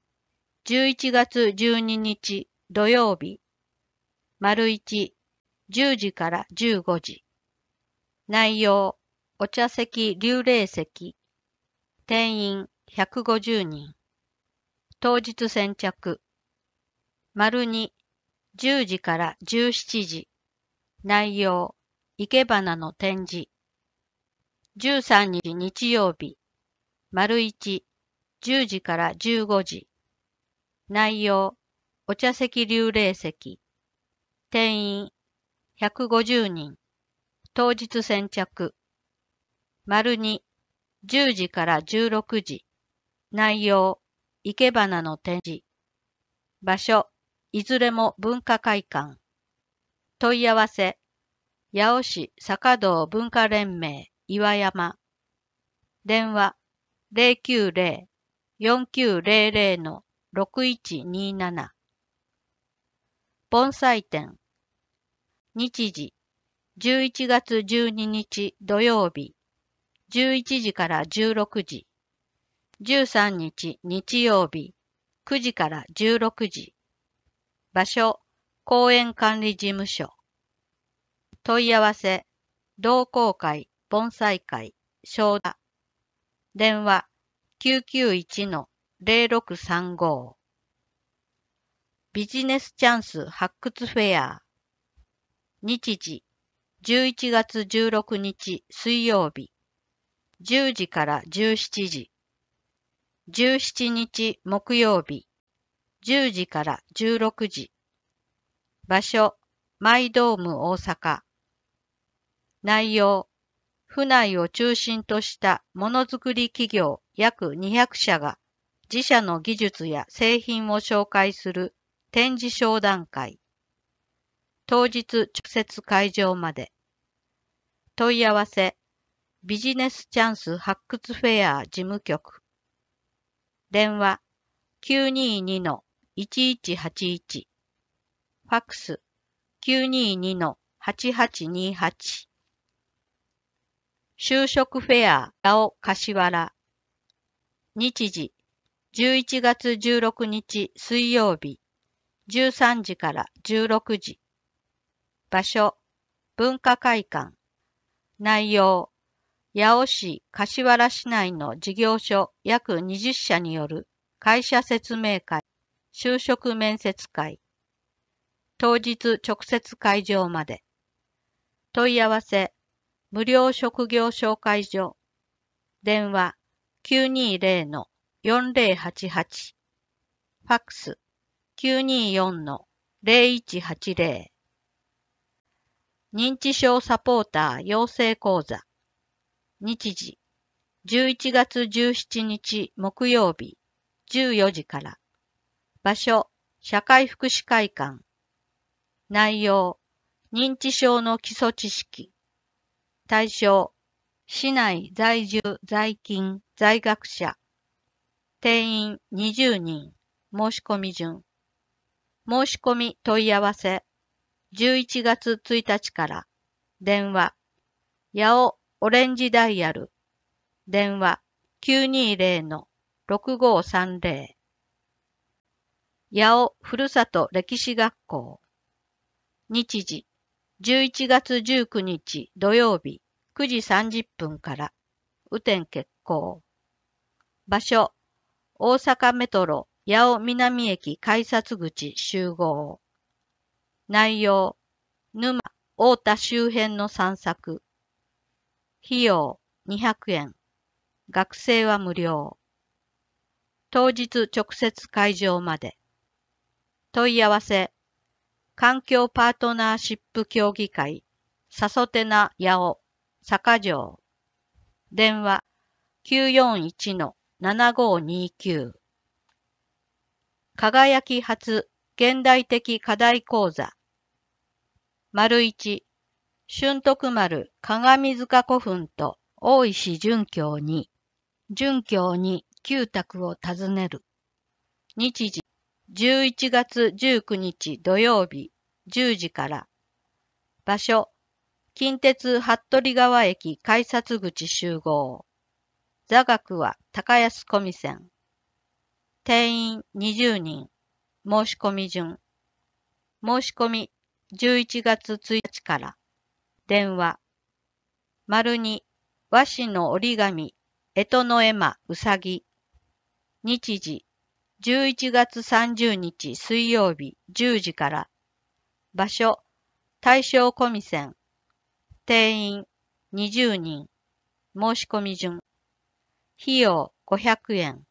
B: 11月12日土曜日丸1 10時から15時内容お茶席流霊席定員150人当日先着丸2、10時から17時。内容、生け花の展示。13日日曜日。丸1、10時から15時。内容、お茶席流霊席。定員、150人。当日先着。丸2、10時から16時。内容、生け花の展示。場所、いずれも文化会館。問い合わせ、八尾市坂道文化連盟岩山。電話、090-4900-6127。盆栽店。日時、11月12日土曜日、11時から16時。13日日曜日、9時から16時。場所、公園管理事務所。問い合わせ、同好会、盆栽会、商談。電話、991-0635。ビジネスチャンス発掘フェア。日時、11月16日水曜日。10時から17時。17日木曜日。10時から16時。場所、マイドーム大阪。内容、府内を中心としたものづくり企業約200社が自社の技術や製品を紹介する展示商談会。当日直接会場まで。問い合わせ、ビジネスチャンス発掘フェア事務局。電話、922-00 1181ファックス922-8828就職フェアラオ柏原日時11月16日水曜日13時から16時場所文化会館内容八尾市柏原市内の事業所約20社による会社説明会就職面接会。当日直接会場まで。問い合わせ、無料職業紹介所。電話、920-4088。ファックス、924-0180。認知症サポーター養成講座。日時、11月17日木曜日、14時から。場所、社会福祉会館。内容、認知症の基礎知識。対象、市内在住在勤在学者。定員20人。申し込み順。申し込み問い合わせ。11月1日から。電話。八尾オレンジダイヤル。電話920-6530。八尾ふるさと歴史学校。日時、11月19日土曜日9時30分から、雨天決行。場所、大阪メトロ八尾南駅改札口集合。内容、沼、大田周辺の散策。費用、200円。学生は無料。当日直接会場まで。問い合わせ、環境パートナーシップ協議会、サソテナ八尾、坂城。電話、941-7529。輝き発、現代的課題講座。丸一、春徳丸、鏡塚古墳と大石淳教に、淳教に旧宅を訪ねる。日時11月19日土曜日10時から。場所、近鉄服部川駅改札口集合。座学は高安小セ線。定員20人。申し込み順。申し込み11月1日から。電話。丸に和紙の折り紙、江戸の絵馬、うさぎ。日時、11月30日水曜日10時から。場所、対象コミセン。定員20人。申し込み順。費用500円。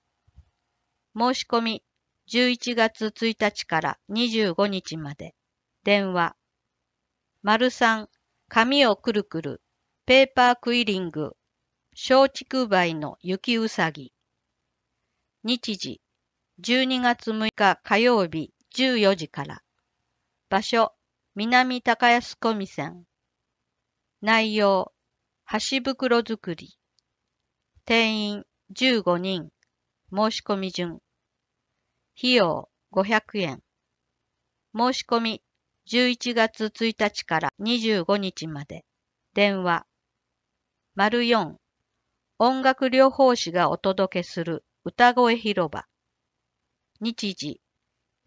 B: 申し込み11月1日から25日まで。電話。丸3、紙をくるくる。ペーパークイリング。松竹梅の雪うさぎ。日時。12月6日火曜日14時から。場所、南高安小見線。内容、橋袋作り。定員15人。申し込み順。費用500円。申し込み11月1日から25日まで。電話。丸4。音楽療法士がお届けする歌声広場。日時、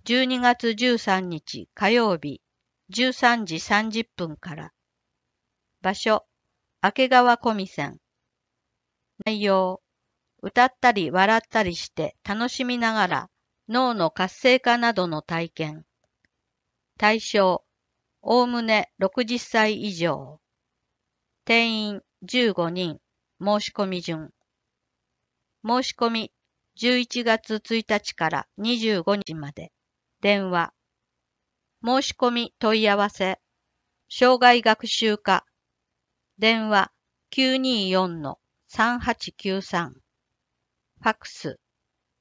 B: 12月13日火曜日、13時30分から。場所、明川小見線。内容、歌ったり笑ったりして楽しみながら脳の活性化などの体験。対象、おおむね60歳以上。定員15人、申し込み順。申し込み11月1日から25日まで電話申し込み問い合わせ障害学習課電話924-3893ファックス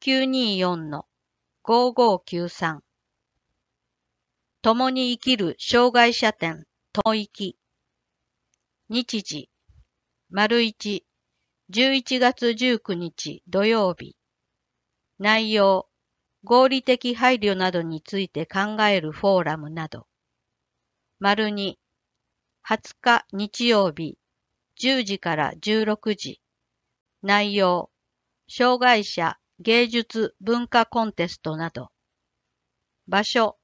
B: 924-5593共に生きる障害者店ともいき日時丸1 11月19日土曜日内容、合理的配慮などについて考えるフォーラムなど。丸2、20日日曜日、10時から16時。内容、障害者芸術文化コンテストなど。場所、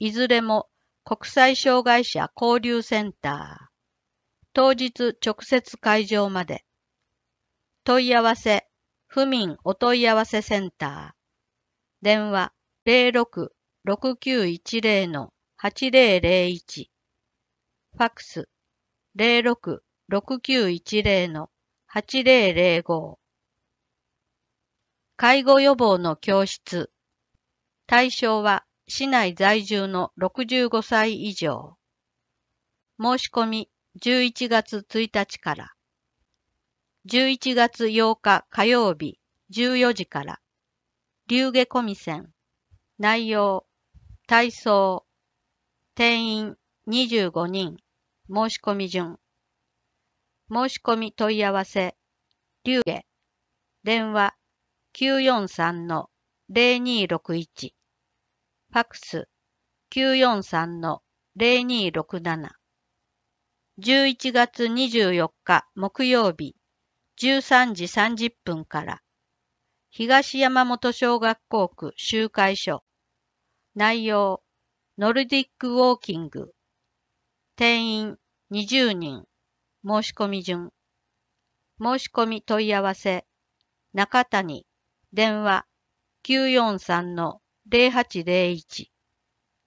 B: いずれも国際障害者交流センター。当日直接会場まで。問い合わせ、府民お問い合わせセンター。電話06-6910-8001。ファックス06-6910-8005。介護予防の教室。対象は市内在住の65歳以上。申し込み11月1日から。11月8日火曜日14時から、竜下コミン、内容、体操、定員25人、申し込み順、申し込み問い合わせ、竜下、電話943-0261、ファクス943-0267、11月24日木曜日13時30分から、東山本小学校区集会所、内容、ノルディックウォーキング、定員20人、申し込み順、申し込み問い合わせ、中谷、電話943-0801、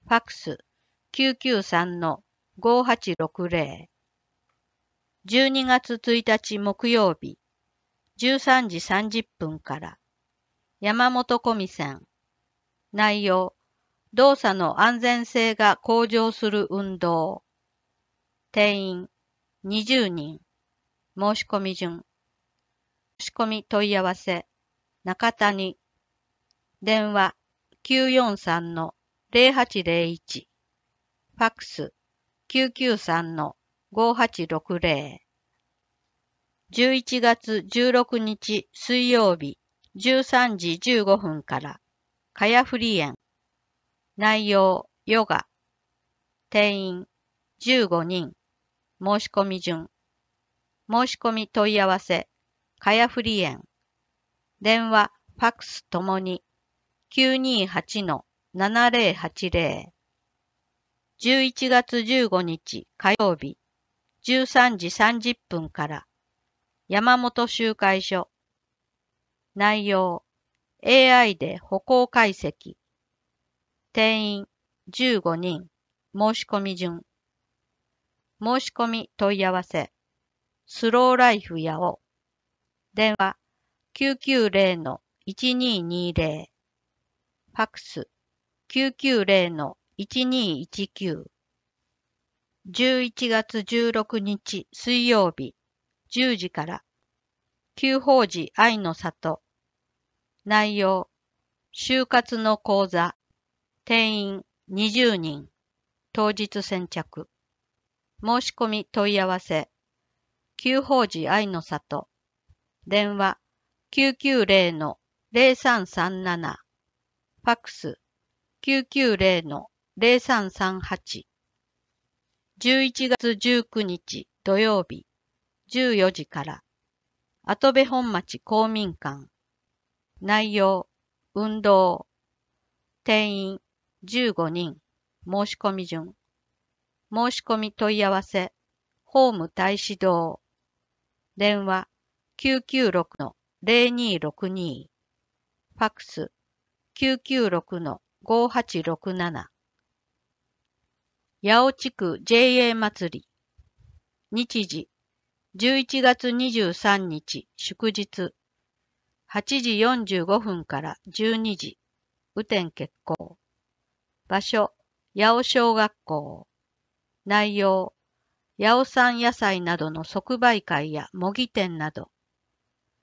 B: ファックス993-5860、12月1日木曜日、13時30分から山本小美線内容動作の安全性が向上する運動定員20人申し込み順申し込み問い合わせ中谷電話943-0801ファックス993-5860 11月16日水曜日13時15分から、かやふり園、内容、ヨガ、定員15人、申し込み順、申し込み問い合わせ、かやふり園、電話、ファクスともに、928-7080、11月15日火曜日、13時30分から、山本集会所。内容、AI で歩行解析。定員、15人。申し込み順。申し込み問い合わせ。スローライフやお。電話、990-1220。ファクス、990-1219。11月16日水曜日。10時から、旧法寺愛の里、内容、就活の講座、定員20人、当日先着、申し込み問い合わせ、旧法寺愛の里、電話990-0337、ファックス990-0338、11月19日土曜日、14時から、跡部本町公民館、内容、運動、定員15人、申し込み順、申し込み問い合わせ、ホーム大使堂、電話996-0262、ファクス996-5867、八尾地区 JA 祭り、日時11月23日祝日8時45分から12時雨天決行場所八尾小学校内容八尾産野菜などの即売会や模擬店など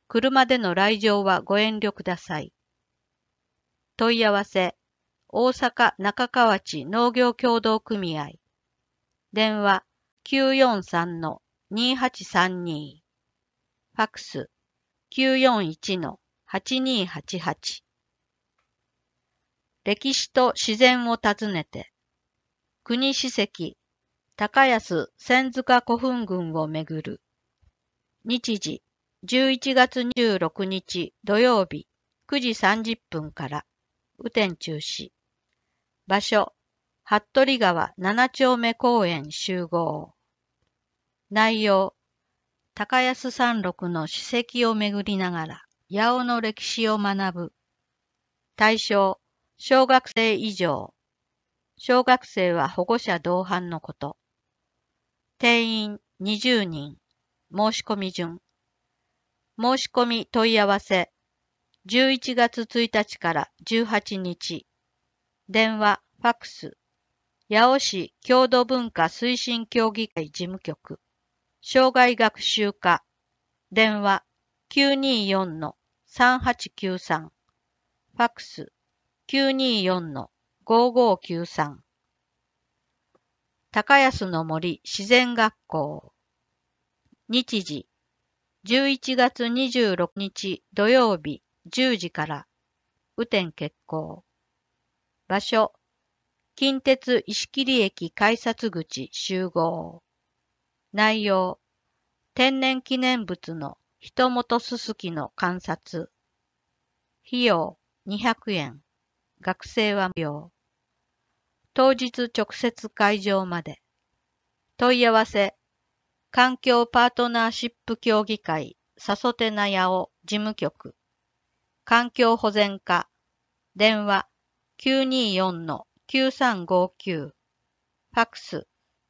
B: 車での来場はご遠慮ください問い合わせ大阪中河内農業協同組合電話943の2832ファクス941-8288歴史と自然を訪ねて国史跡高安千塚古墳群をめぐる日時11月26日土曜日9時30分から雨天中止場所服部川7丁目公園集合内容、高安山麓の史跡を巡りながら、八尾の歴史を学ぶ。対象、小学生以上。小学生は保護者同伴のこと。定員20人。申し込み順。申し込み問い合わせ。11月1日から18日。電話、ファックス。八尾市郷土文化推進協議会事務局。障害学習課、電話924-3893、ファックス924-5593、高安の森自然学校、日時、11月26日土曜日10時から、雨天決行。場所、近鉄石切駅改札口集合。内容、天然記念物の人元すすきの観察。費用200円。学生は無料。当日直接会場まで。問い合わせ。環境パートナーシップ協議会、サソテナヤオ事務局。環境保全課。電話924-9359。ファックス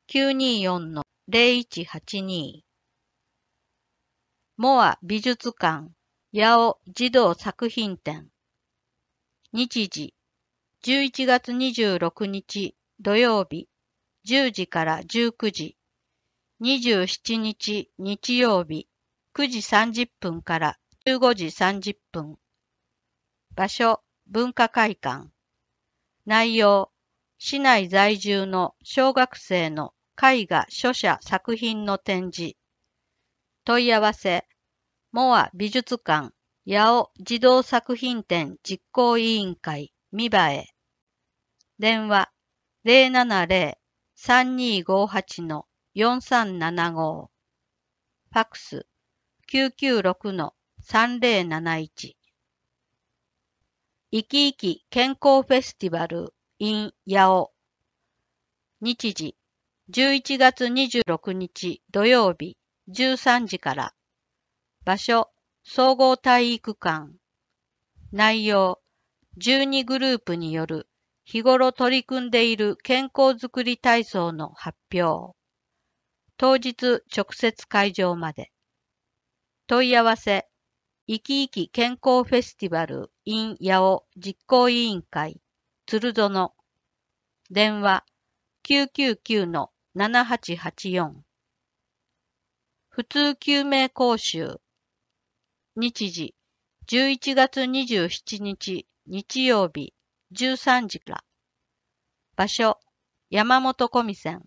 B: 924-9359。0182モア美術館八尾児童作品展日時11月26日土曜日10時から19時27日日曜日9時30分から15時30分場所文化会館内容市内在住の小学生の絵画、書写、作品の展示。問い合わせ、モア美術館、八尾児童作品展実行委員会、見葉へ。電話、070-3258-4375。ファクス、996-3071。生き生き健康フェスティバル in 八尾。日時、11月26日土曜日13時から場所総合体育館内容12グループによる日頃取り組んでいる健康づくり体操の発表当日直接会場まで問い合わせ生き生き健康フェスティバル in 八尾実行委員会鶴園電話999の7884普通救命講習日時11月27日日曜日13時から場所山本古見線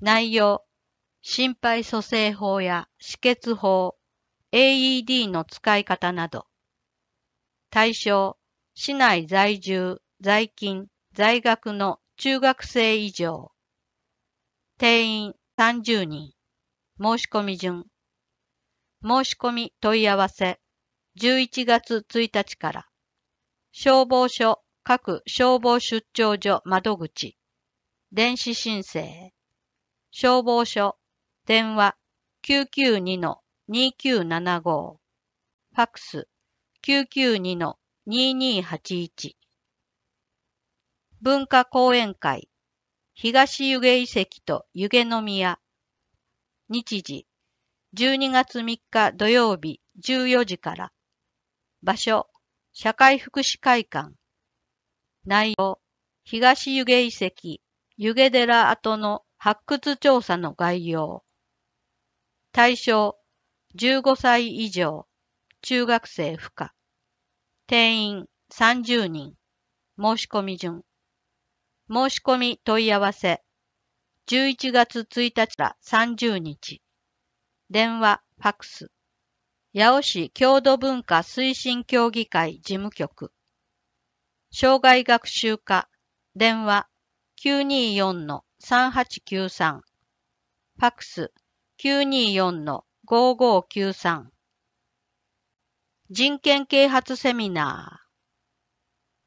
B: 内容心肺蘇生法や止血法 AED の使い方など対象市内在住在勤在学の中学生以上定員30人。申し込み順。申し込み問い合わせ。11月1日から。消防署各消防出張所窓口。電子申請。消防署電話992-2975。ファクス992-2281。文化講演会東湯気遺跡と湯気の宮。日時、12月3日土曜日14時から。場所、社会福祉会館。内容、東湯気遺跡、湯気寺跡の発掘調査の概要。対象、15歳以上、中学生不可。定員30人。申し込み順。申し込み問い合わせ。11月1日から30日。電話、ファクス。八尾市郷土文化推進協議会事務局。障害学習課。電話、924-3893。ファクス、924-5593。人権啓発セミナ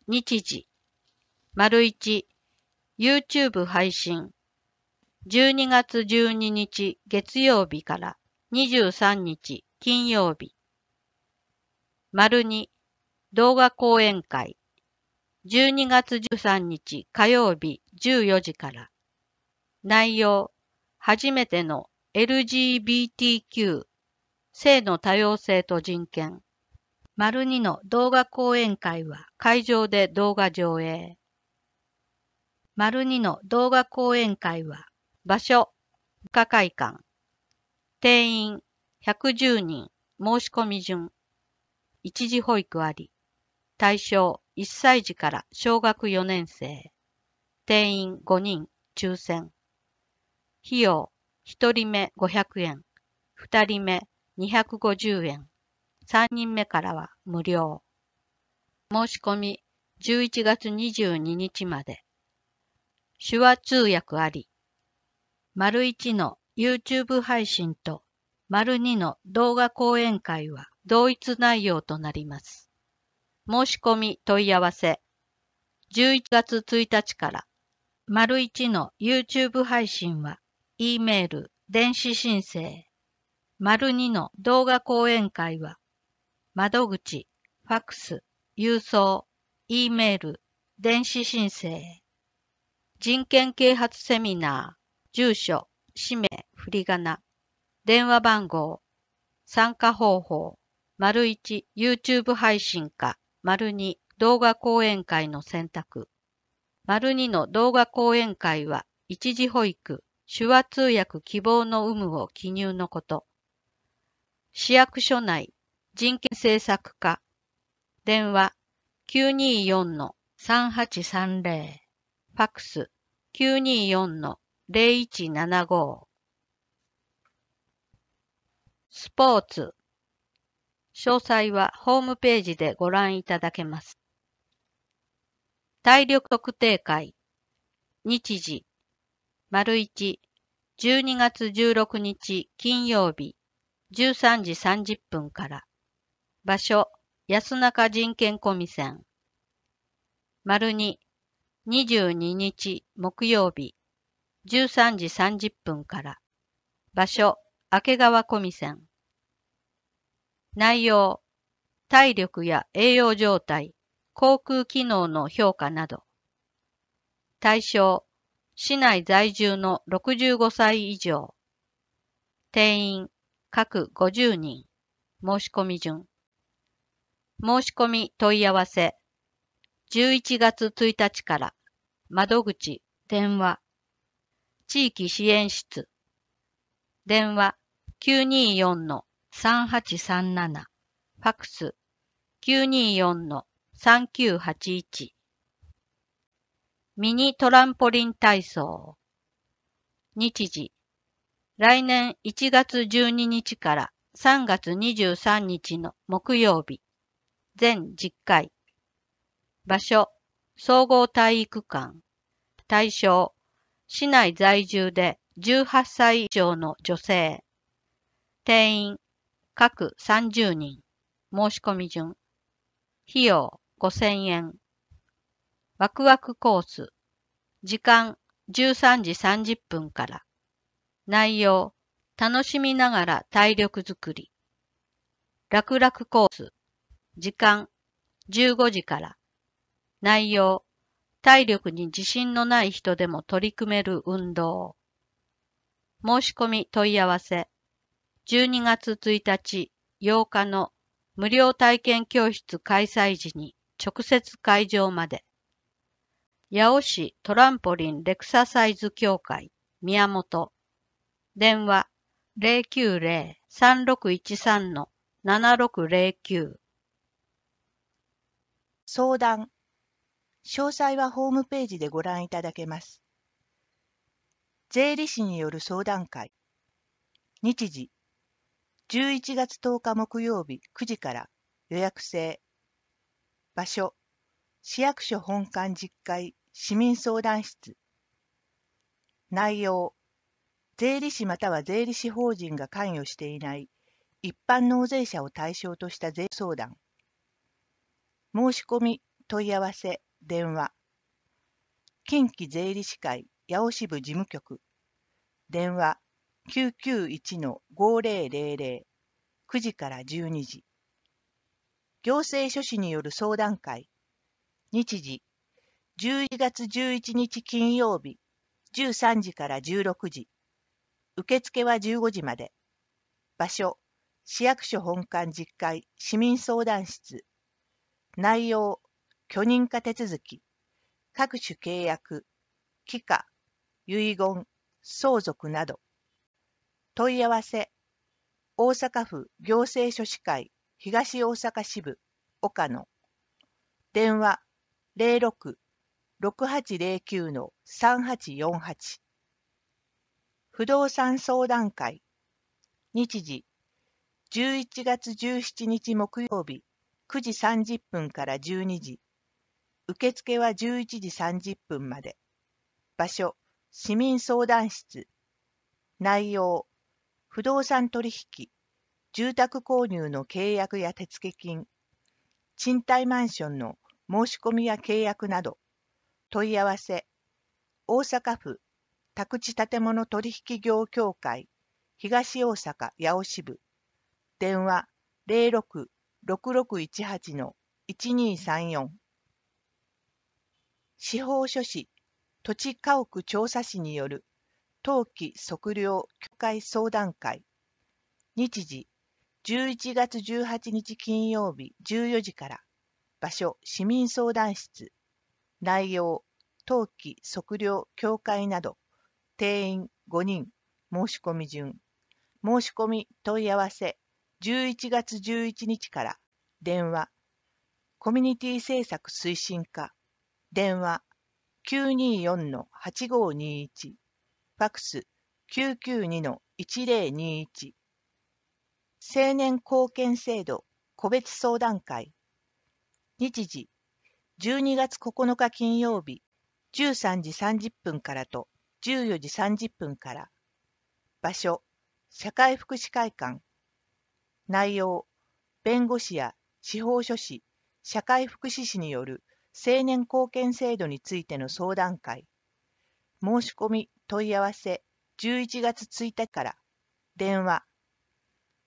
B: ー。日時。丸一、YouTube 配信。12月12日月曜日から23日金曜日。丸2動画講演会。12月13日火曜日14時から。内容、初めての LGBTQ 性の多様性と人権。丸2の動画講演会は会場で動画上映。丸2の動画講演会は、場所、不可会館、定員110人、申し込み順、一時保育あり、対象1歳児から小学4年生、定員5人、抽選、費用、1人目500円、2人目250円、3人目からは無料。申し込み11月22日まで。手話通訳あり。丸1の YouTube 配信と丸2の動画講演会は同一内容となります。申し込み問い合わせ。11月1日から、丸1の YouTube 配信は、E メール、電子申請。丸2の動画講演会は、窓口、ファックス、郵送、E メール、電子申請。人権啓発セミナー、住所、氏名、振り仮名、電話番号、参加方法、丸1、YouTube 配信か、丸2、動画講演会の選択。丸2の動画講演会は、一時保育、手話通訳希望の有無を記入のこと。市役所内、人権政策課、電話924-3830ファクス924-0175スポーツ詳細はホームページでご覧いただけます。体力特定会日時丸1 12月16日金曜日13時30分から場所安中人権コミセン丸2 22日木曜日13時30分から場所明川古味線内容体力や栄養状態航空機能の評価など対象市内在住の65歳以上定員各50人申し込み順申し込み問い合わせ11月1日から、窓口、電話、地域支援室、電話924-3837、ファクス924-3981、ミニトランポリン体操、日時、来年1月12日から3月23日の木曜日、全10回。場所、総合体育館。対象、市内在住で18歳以上の女性。定員、各30人。申し込み順。費用、5000円。ワクワクコース。時間、13時30分から。内容、楽しみながら体力づくり。楽々コース。時間、15時から。内容、体力に自信のない人でも取り組める運動。申し込み問い合わせ、12月1日、8日の無料体験教室開催時に直接会場まで。八尾市トランポリンレクササイズ協会宮本。電話090-3613-7609。
C: 相談。詳細はホームページでご覧いただけます。税理士による相談会日時11月10日木曜日9時から予約制場所市役所本館実会市民相談室内容税理士または税理士法人が関与していない一般納税者を対象とした税相談申し込み問い合わせ電話。近畿税理士会八尾支部事務局。電話991-5000。9時から12時。行政書士による相談会。日時。11月11日金曜日。13時から16時。受付は15時まで。場所。市役所本館実会市民相談室。内容。許認可手続き、各種契約、帰化、遺言、相続など。問い合わせ、大阪府行政書士会東大阪支部岡野。電話06-6809-3848。不動産相談会。日時11月17日木曜日9時30分から12時。受付は11時30分まで。場所、市民相談室。内容、不動産取引、住宅購入の契約や手付金、賃貸マンションの申し込みや契約など、問い合わせ、大阪府宅地建物取引業協会東大阪八尾支部、電話06-6618-1234司法書士、土地家屋調査士による当期測量協会相談会、日時、11月18日金曜日14時から、場所、市民相談室、内容、当期測量協会など、定員5人、申し込み順、申し込み問い合わせ、11月11日から、電話、コミュニティ政策推進課、電話924-8521ファクス992-1021青年貢献制度個別相談会日時12月9日金曜日13時30分からと14時30分から場所社会福祉会館内容弁護士や司法書士社会福祉士による青年貢献制度についての相談会、申し込み・問い合わせ11月1日から電話、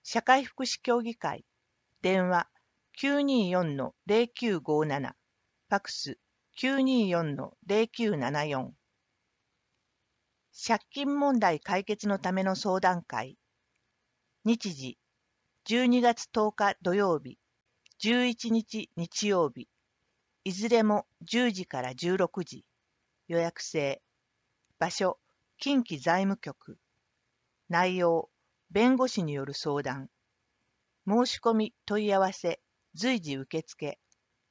C: 社会福祉協議会電話924-0957ファクス924-0974借金問題解決のための相談会日時12月10日土曜日11日日曜日いずれも10時から16時、予約制、場所、近畿財務局、内容、弁護士による相談、申し込み問い合わせ、随時受付、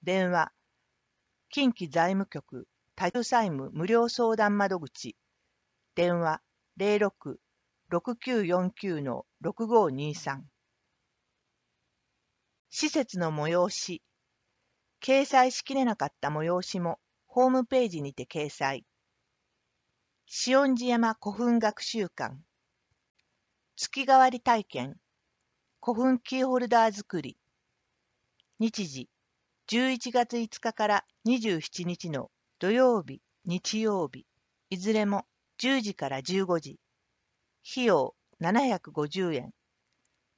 C: 電話、近畿財務局、多重債務無料相談窓口、電話06-6949-6523。施設の催し、掲載しきれなかった催しもホームページにて掲載。塩寺山古墳学習館月替わり体験古墳キーホルダー作り日時11月5日から27日の土曜日、日曜日、いずれも10時から15時。費用750円。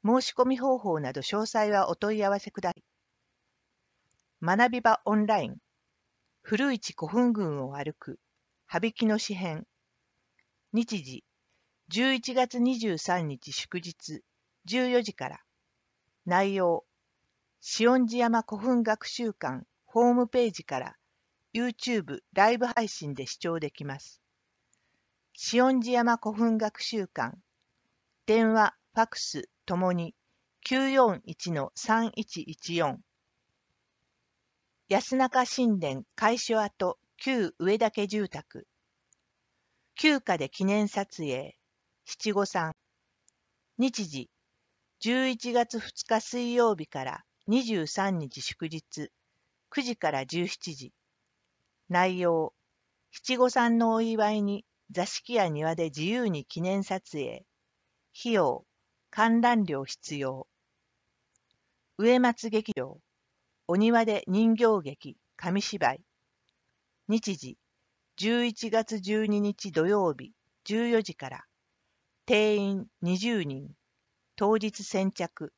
C: 申し込み方法など詳細はお問い合わせください。学び場オンライン、古市古墳群を歩く、羽引の詩編、日時、11月23日祝日、14時から、内容、四音寺山古墳学習館ホームページから YouTube ライブ配信で視聴できます。四音寺山古墳学習館、電話、ファクスともに941-3114安中神殿会所跡旧上岳住宅旧家で記念撮影七五三日時11月2日水曜日から23日祝日9時から17時内容七五三のお祝いに座敷や庭で自由に記念撮影費用観覧料必要植松劇場お庭で人形劇、紙芝居。日時、11月12日土曜日、14時から。定員20人。当日先着。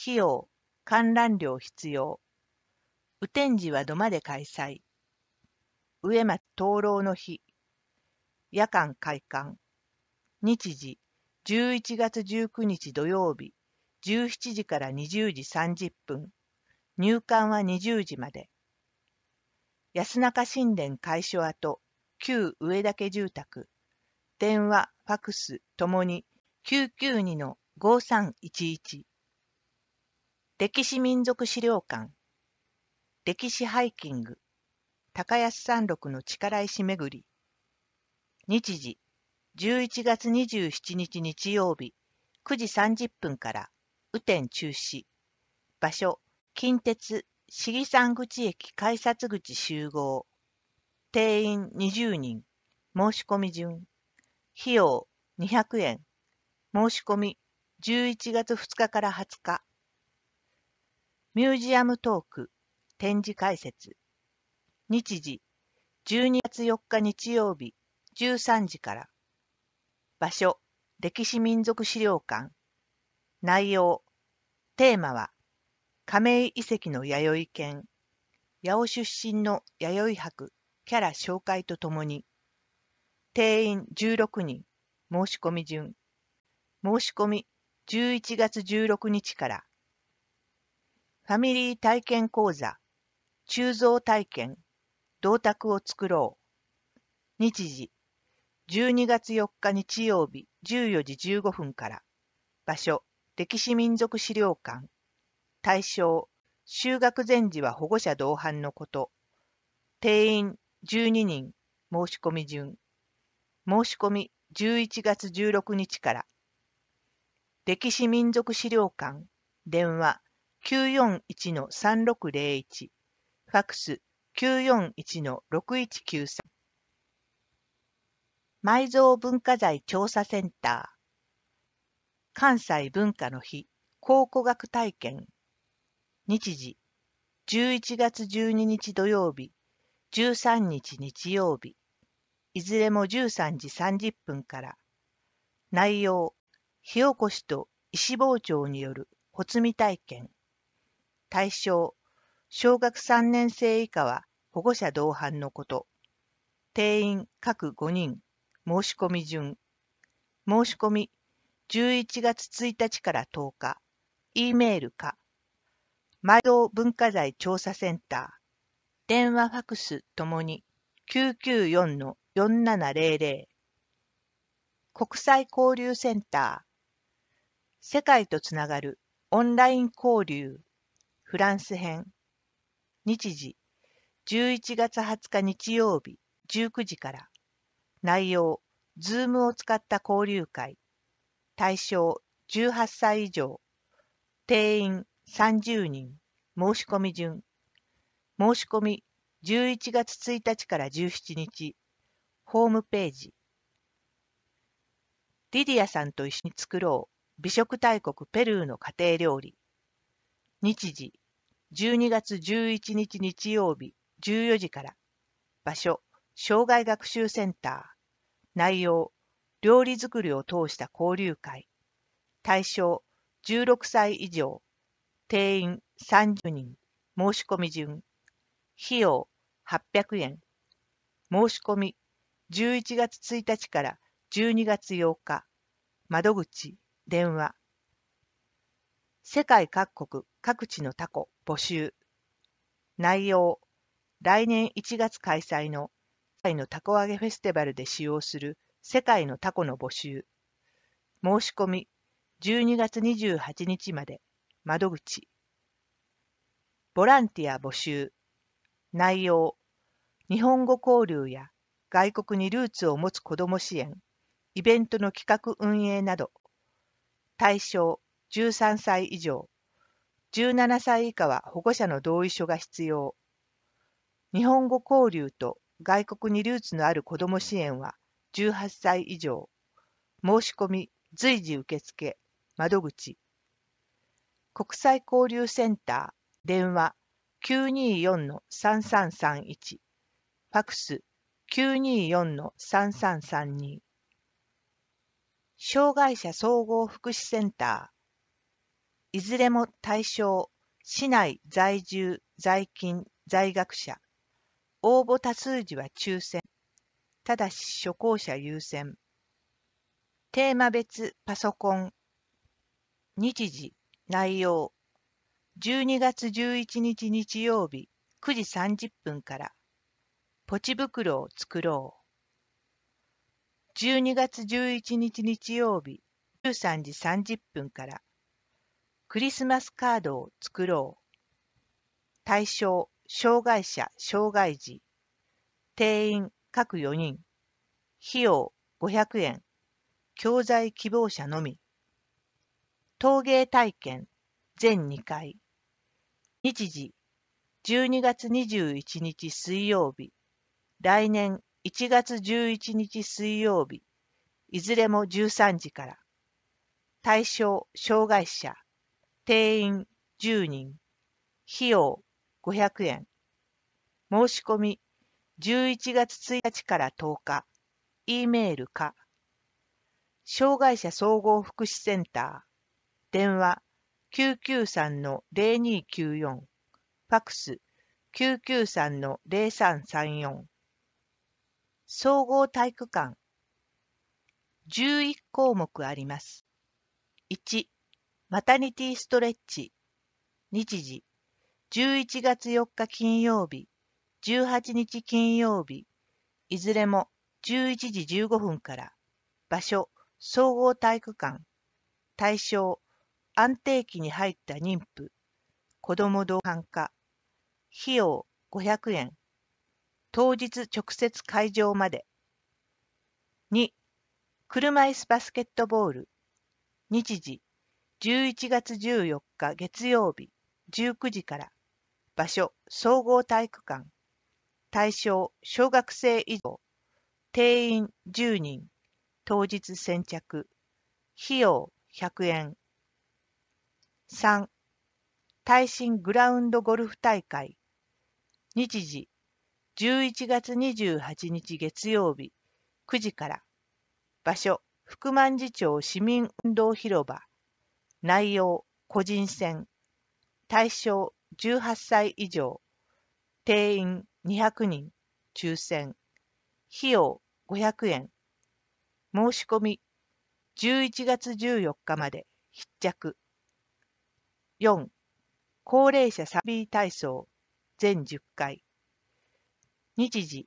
C: 費用、観覧料必要。雨天時は土間で開催。上松灯籠の日。夜間開館。日時、11月19日土曜日、17時から20時30分。入館は20時まで。安中神殿会所跡、旧上岳住宅、電話、ファクスともに992 5311。歴史民族資料館、歴史ハイキング、高安山麓の力石巡り。日時、11月27日日曜日、9時30分から、雨天中止。場所、近鉄市議山口駅改札口集合。定員20人。申し込み順。費用200円。申し込み11月2日から20日。ミュージアムトーク展示解説。日時12月4日日曜日13時から。場所歴史民族資料館。内容テーマは亀井遺跡の弥生犬、八尾出身の弥生博キャラ紹介とともに、定員16人、申し込み順、申し込み11月16日から、ファミリー体験講座、鋳造体験、銅鐸を作ろう、日時、12月4日日曜日14時15分から、場所、歴史民族資料館、対象、就学前時は保護者同伴のこと。定員12人、申し込み順。申し込み11月16日から。歴史民族資料館、電話941-3601、ファクス941-6193。埋蔵文化財調査センター。関西文化の日考古学体験日時、11月12日土曜日、13日日曜日、いずれも13時30分から、内容、火起こしと石包丁による骨見体験、対象、小学3年生以下は保護者同伴のこと、定員各5人、申し込み順、申し込み11月1日から10日、E メールか、毎度文化財調査センター、電話ファクスともに994-4700、国際交流センター、世界とつながるオンライン交流、フランス編、日時、11月20日日曜日19時から、内容、ズームを使った交流会、対象18歳以上、定員30人申し込み順申し込み11月1日から17日ホームページリディアさんと一緒に作ろう美食大国ペルーの家庭料理日時12月11日日曜日14時から場所障害学習センター内容料理作りを通した交流会対象16歳以上定員30人、申し込み順、費用800円、申し込み11月1日から12月8日、窓口、電話。世界各国各地のタコ募集。内容、来年1月開催の世界のタコ揚げフェスティバルで使用する世界のタコの募集。申し込み12月28日まで。窓口ボランティア募集内容日本語交流や外国にルーツを持つ子ども支援イベントの企画運営など対象13歳以上17歳以下は保護者の同意書が必要日本語交流と外国にルーツのある子ども支援は18歳以上申し込み随時受付窓口国際交流センター電話924-3331ファクス924-3332障害者総合福祉センターいずれも対象市内在住在勤在学者応募多数時は抽選ただし初行者優先テーマ別パソコン日時内容12月11日日曜日9時30分からポチ袋を作ろう12月11日日曜日13時30分からクリスマスカードを作ろう対象障害者障害児定員各4人費用500円教材希望者のみ陶芸体験全2回日時12月21日水曜日来年1月11日水曜日いずれも13時から対象障害者定員10人費用500円申し込み11月1日から10日 E メールか障害者総合福祉センター電話993-0294ファクス993-0334総合体育館11項目あります。1マタニティストレッチ日時11月4日金曜日18日金曜日いずれも11時15分から場所総合体育館対象安定期に入った妊婦、子供同伴化、費用500円、当日直接会場まで。2、車椅子バスケットボール、日時11月14日月曜日19時から、場所総合体育館、対象小学生以上、定員10人、当日先着、費用100円。3、耐震グラウンドゴルフ大会。日時、11月28日月曜日、9時から。場所、福満寺町市民運動広場。内容、個人戦。対象、18歳以上。定員200人。抽選。費用、500円。申し込み、11月14日まで、必着。4高齢者サビー体操全10回日時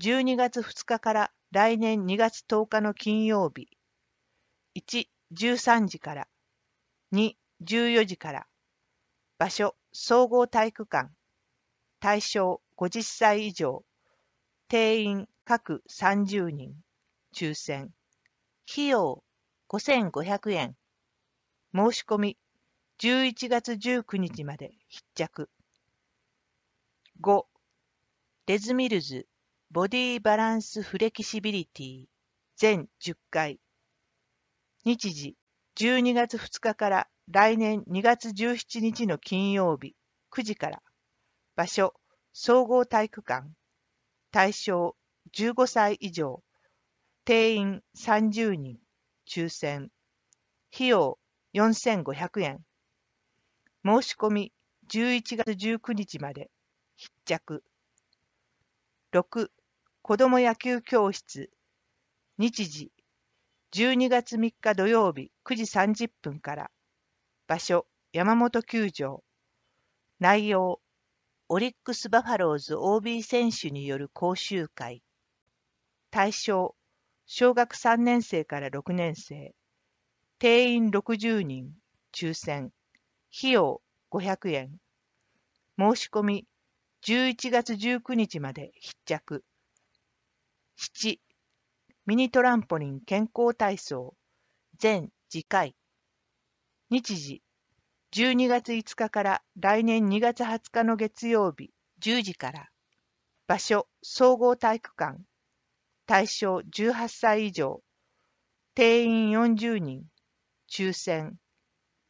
C: 12月2日から来年2月10日の金曜日113時から214時から場所総合体育館対象50歳以上定員各30人抽選費用5500円申し込み11月19日まで必着。5. レズミルズボディバランスフレキシビリティ全10回。日時12月2日から来年2月17日の金曜日9時から。場所総合体育館。対象15歳以上。定員30人。抽選。費用4500円。申し込み11月19日まで必着6子ども野球教室日時12月3日土曜日9時30分から場所山本球場内容オリックス・バファローズ OB 選手による講習会対象小学3年生から6年生定員60人抽選費用500円。申し込み11月19日まで必着。7、ミニトランポリン健康体操、全次回。日時、12月5日から来年2月20日の月曜日10時から。場所、総合体育館。対象18歳以上。定員40人。抽選。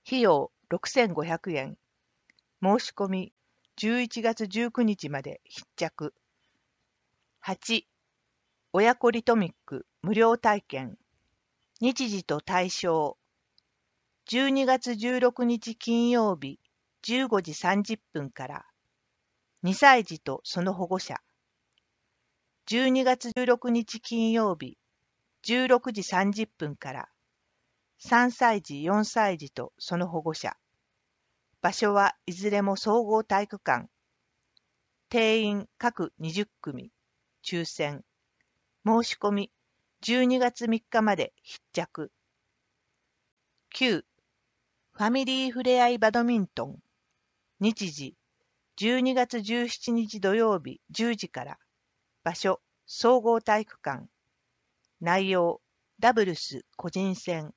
C: 費用6500円。申し込み11月19日まで必着。8、親子リトミック無料体験。日時と対象。12月16日金曜日15時30分から2歳児とその保護者12月16日金曜日16時30分から3歳児、4歳児とその保護者。場所はいずれも総合体育館。定員各20組、抽選。申し込み12月3日まで必着。9. ファミリーふれあいバドミントン。日時12月17日土曜日10時から。場所総合体育館。内容ダブルス個人戦。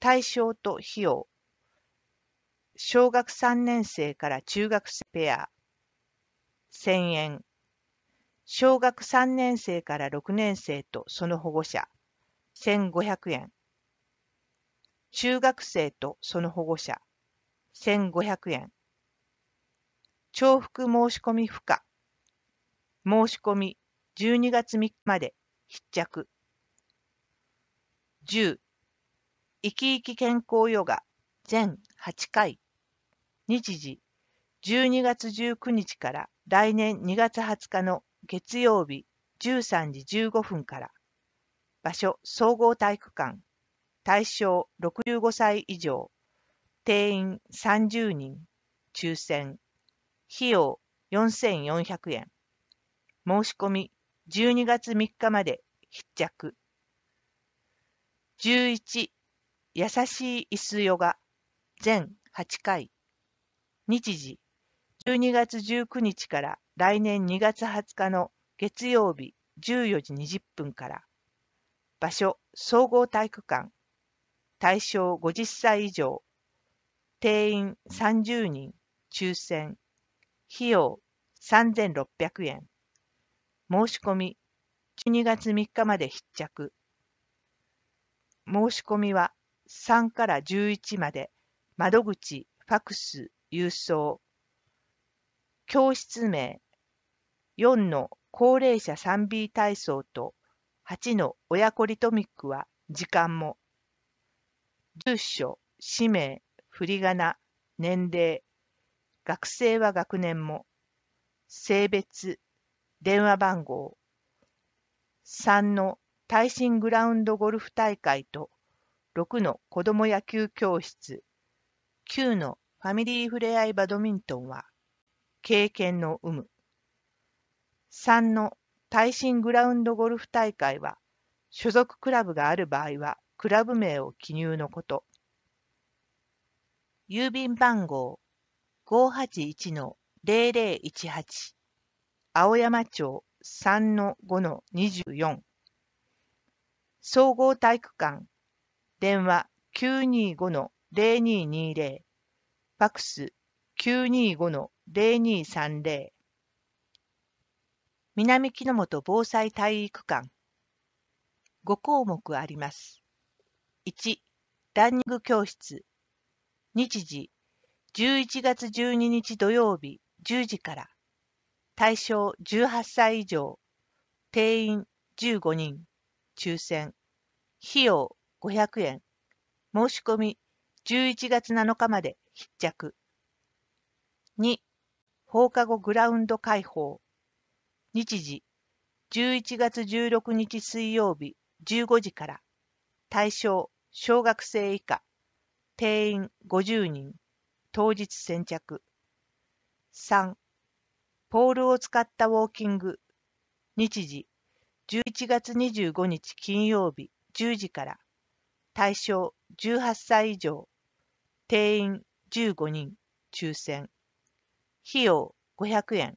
C: 対象と費用。小学3年生から中学生ペア。1000円。小学3年生から6年生とその保護者。1500円。中学生とその保護者。1500円。重複申し込み不可申し込み12月3日まで必着。10生き生き健康ヨガ全8回日時12月19日から来年2月20日の月曜日13時15分から場所総合体育館対象65歳以上定員30人抽選費用4400円申し込み12月3日まで必着11優しい椅子ヨガ全8回日時12月19日から来年2月20日の月曜日14時20分から場所総合体育館対象50歳以上定員30人抽選費用3600円申し込み12月3日まで必着申し込みは3から11まで、窓口、ファクス、郵送。教室名、4の高齢者 3B 体操と8の親子リトミックは時間も。住所、氏名、振り仮名、年齢、学生は学年も、性別、電話番号、3の耐震グラウンドゴルフ大会と6の子ども野球教室、9のファミリーふれあいバドミントンは、経験の有無。3の耐震グラウンドゴルフ大会は、所属クラブがある場合は、クラブ名を記入のこと。郵便番号581-0018青山町3-5-24総合体育館電話925-0220、ファックス925-0230、南木の本防災体育館、5項目あります。1、ランニング教室、日時、11月12日土曜日10時から、対象18歳以上、定員15人、抽選、費用500円。申し込み11月7日まで必着。2、放課後グラウンド開放。日時、11月16日水曜日15時から。対象、小学生以下。定員50人。当日先着。3、ポールを使ったウォーキング。日時、11月25日金曜日10時から。対象18歳以上、定員15人、抽選。費用500円。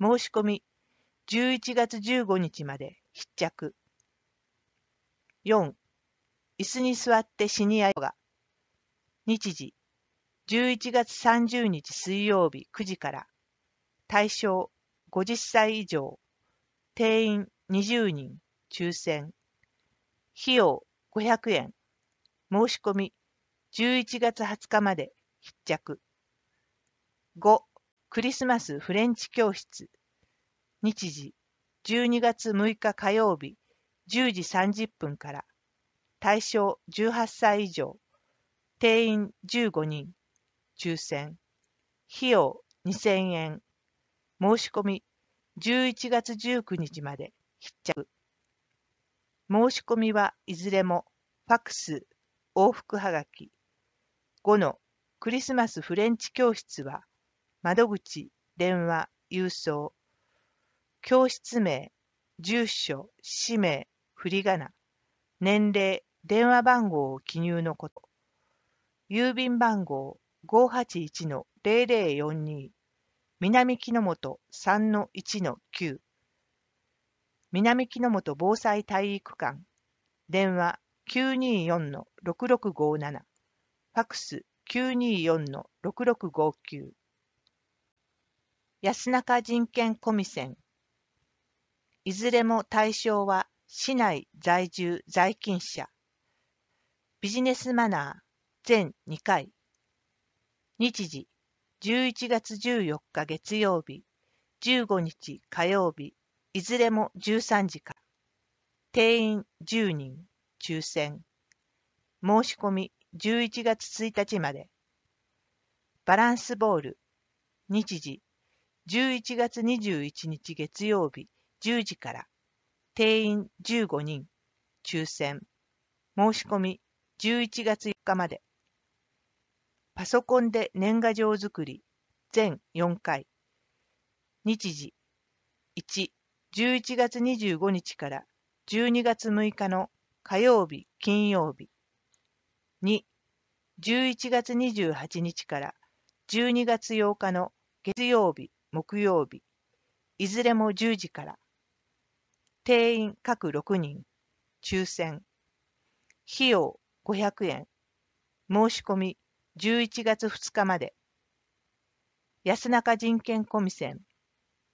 C: 申し込み11月15日まで必着。4、椅子に座ってシニアヨガ。日時、11月30日水曜日9時から。対象50歳以上。定員20人、抽選。費用500円。申し込み11月20日まで必着。5. クリスマスフレンチ教室。日時12月6日火曜日10時30分から。対象18歳以上。定員15人。抽選。費用2000円。申し込み11月19日まで必着。申し込みはいずれも、ファクス、往復はがき。5のクリスマスフレンチ教室は、窓口、電話、郵送。教室名、住所、氏名、振り仮名。年齢、電話番号を記入のこと。郵便番号581-0042。南木の本3-1-9。南木の本防災体育館電話924-6657ファクス924-6659安中人権コミセンいずれも対象は市内在住在勤者ビジネスマナー全2回日時11月14日月曜日15日火曜日いずれも13時か。定員10人、抽選。申し込み11月1日まで。バランスボール、日時、11月21日月曜日10時から。定員15人、抽選。申し込み11月4日まで。パソコンで年賀状作り、全4回。日時、1、11月25日から12月6日の火曜日、金曜日。2、11月28日から12月8日の月曜日、木曜日。いずれも10時から。定員各6人。抽選。費用500円。申し込み11月2日まで。安中人権コミセン。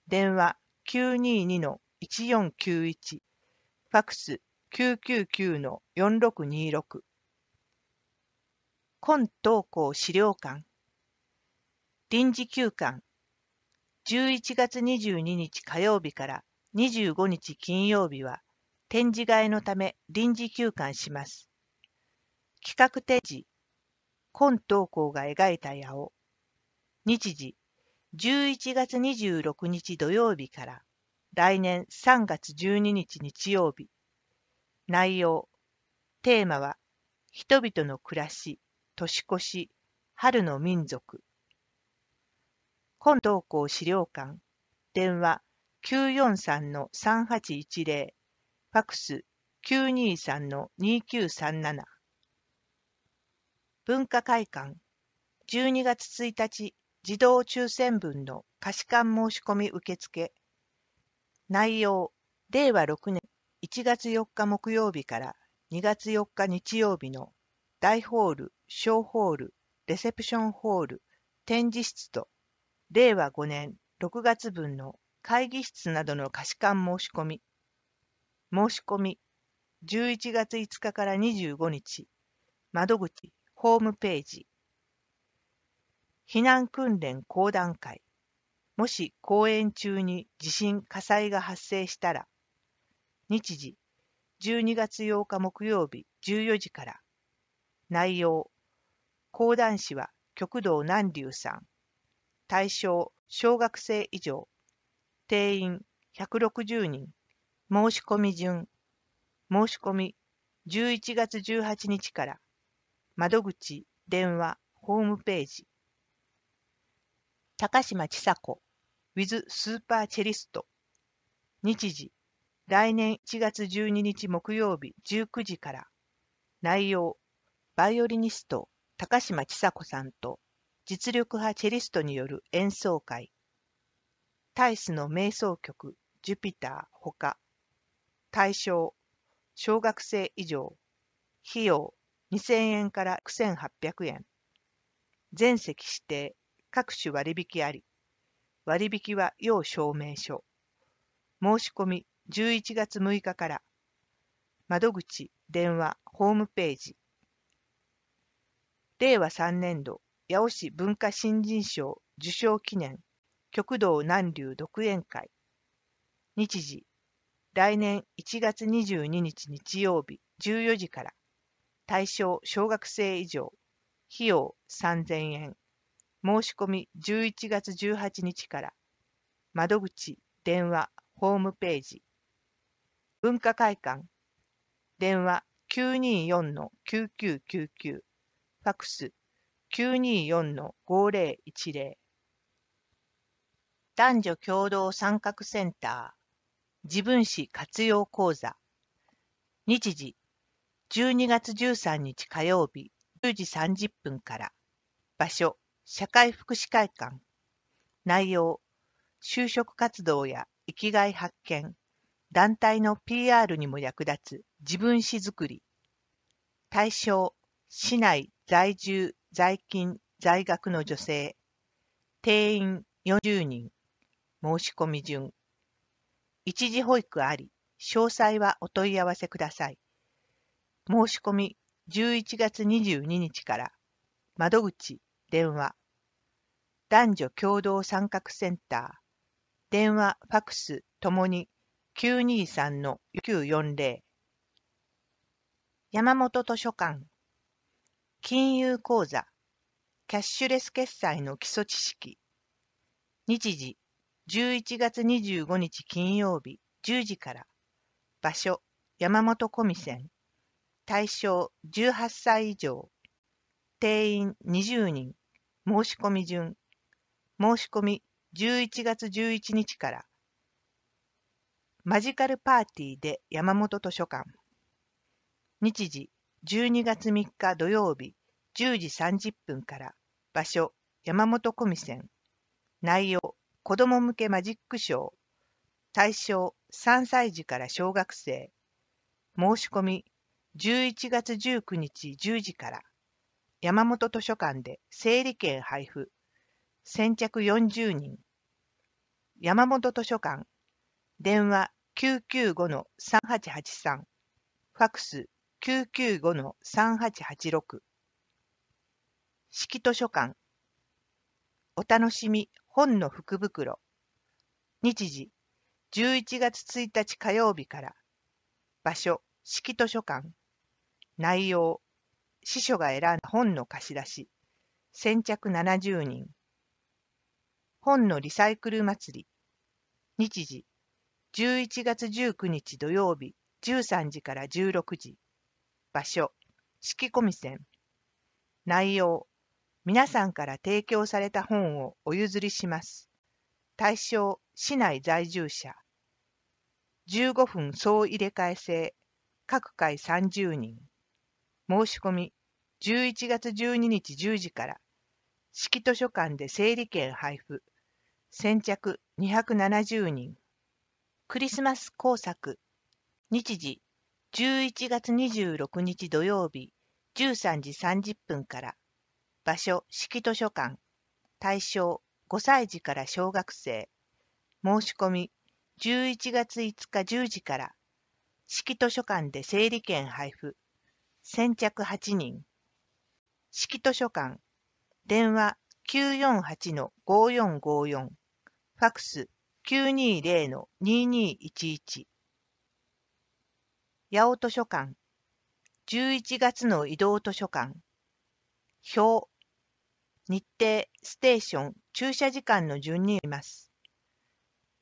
C: 電話922の1491ファクス999の4626今東校資料館臨時休館11月22日火曜日から25日金曜日は展示替えのため臨時休館します。企画展示、今投稿が描いた矢を日時、11月26日土曜日から来年3月12日日曜日。内容、テーマは、人々の暮らし、年越し、春の民族。今投稿資料館、電話943-3810、ファクス923-2937。文化会館、12月1日自動抽選分の可視化申し込み受付内容令和6年1月4日木曜日から2月4日日曜日の大ホール小ホールレセプションホール展示室と令和5年6月分の会議室などの可視化申し込み申し込み11月5日から25日窓口ホームページ避難訓練講談会。もし公演中に地震・火災が発生したら、日時12月8日木曜日14時から、内容、講談師は極道南流さん、対象小学生以上、定員160人、申し込み順、申し込み11月18日から、窓口、電話、ホームページ。高島ちさ子 with スーパーチェリスト日時来年1月12日木曜日19時から内容バイオリニスト高島ちさ子さんと実力派チェリストによる演奏会タイスの瞑想曲ジュピターほか対象小学生以上費用2000円から9800円全席指定各種割引あり。割引は要証明書。申し込み11月6日から。窓口、電話、ホームページ。令和3年度、八尾市文化新人賞受賞記念、極道南流独演会。日時、来年1月22日日曜日14時から。対象小学生以上。費用3000円。申し込み11月18日から、窓口、電話、ホームページ、文化会館、電話924-9999、ファクス924-5010、男女共同参画センター、自分史活用講座、日時、12月13日火曜日10時30分から、場所、社会福祉会館内容就職活動や生きがい発見団体の PR にも役立つ自分史づくり対象市内在住在勤在学の女性定員40人申し込み順一時保育あり詳細はお問い合わせください申し込み11月22日から窓口電話男女共同参画センター電話ファクスともに923-940山本図書館金融講座キャッシュレス決済の基礎知識日時11月25日金曜日10時から場所山本小見線対象18歳以上定員20人申し込み順、申し込み11月11日から、マジカルパーティーで山本図書館、日時12月3日土曜日10時30分から、場所山本コミセン、内容子ども向けマジックショー、対象3歳児から小学生、申し込み11月19日10時から、山本図書館で整理券配布。先着40人。山本図書館。電話995-3883。ファクス995-3886。式図書館。お楽しみ本の福袋。日時11月1日火曜日から。場所式図書館。内容司書が選んだ本の貸し出し、先着70人。本のリサイクル祭り。日時、11月19日土曜日、13時から16時。場所、敷込み線。内容、皆さんから提供された本をお譲りします。対象、市内在住者。15分総入れ替え制、各回30人。申し込み、11月12日10時から、式図書館で整理券配布、先着270人、クリスマス工作、日時11月26日土曜日13時30分から、場所、式図書館、対象5歳児から小学生、申し込み11月5日10時から、式図書館で整理券配布、先着8人。式図書館、電話948-5454、ファクス920-2211、八尾図書館、11月の移動図書館、表、日程、ステーション、駐車時間の順にいます。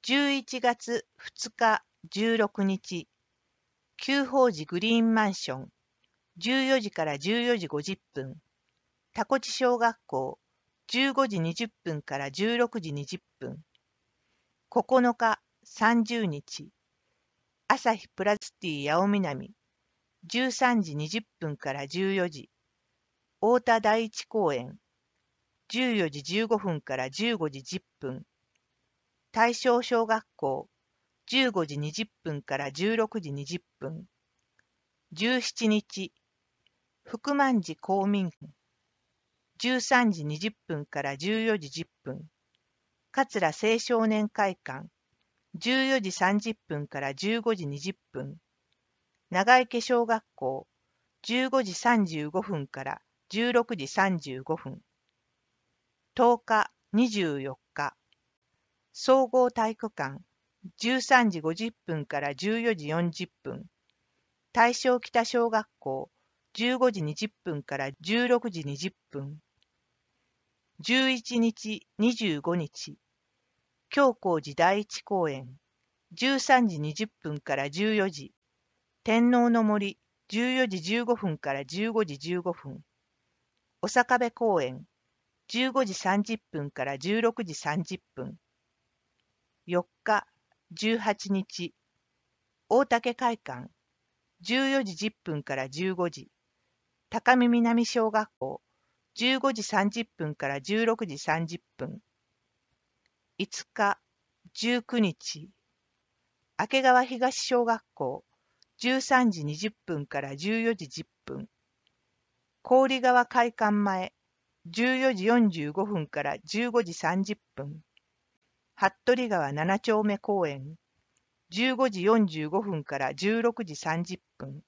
C: 11月2日16日、旧法寺グリーンマンション、14時から14時50分、田子地小学校、15時20分から16時20分。9日、30日、朝日プラスティ八尾南、13時20分から14時、太田第一公園、14時15分から15時10分、大正小学校、15時20分から16時20分、17日、福満寺公民館。13時20分から14時10分、桂青少年会館、14時30分から15時20分、長池小学校、15時35分から16時35分、10日、24日、総合体育館、13時50分から14時40分、大正北小学校、15時20分から16時20分、11日、25日、京光寺第一公園、13時20分から14時、天皇の森、14時15分から15時15分、お坂部公園、15時30分から16時30分、4日、18日、大竹会館、14時10分から15時、高見南小学校、15時30分から16時30分。5日、19日、明川東小学校、13時20分から14時10分。氷川会館前、14時45分から15時30分。服部川七丁目公園、15時45分から16時30分。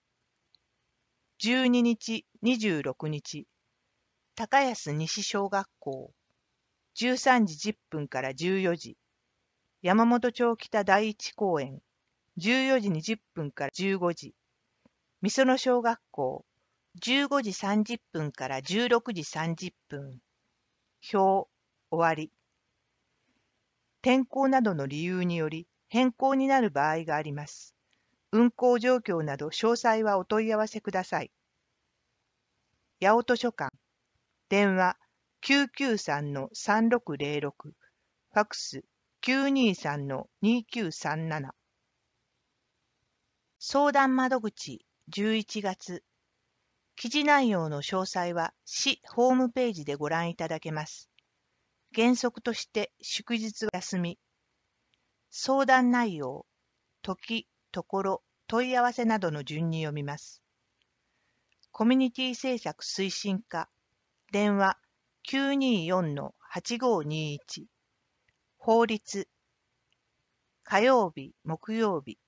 C: 12日、26日、高安西小学校、13時10分から14時、山本町北第一公園、14時20分から15時、美園小学校、15時30分から16時30分、表、終わり。天候などの理由により変更になる場合があります。運行状況など詳細はお問い合わせください。八尾図書館、電話993-3606、ファクス923-2937。相談窓口11月。記事内容の詳細は市ホームページでご覧いただけます。原則として祝日は休み。相談内容、時、ところ、問い合わせなどの順に読みます。コミュニティ政策推進課電話924-8521法律火曜日、木曜日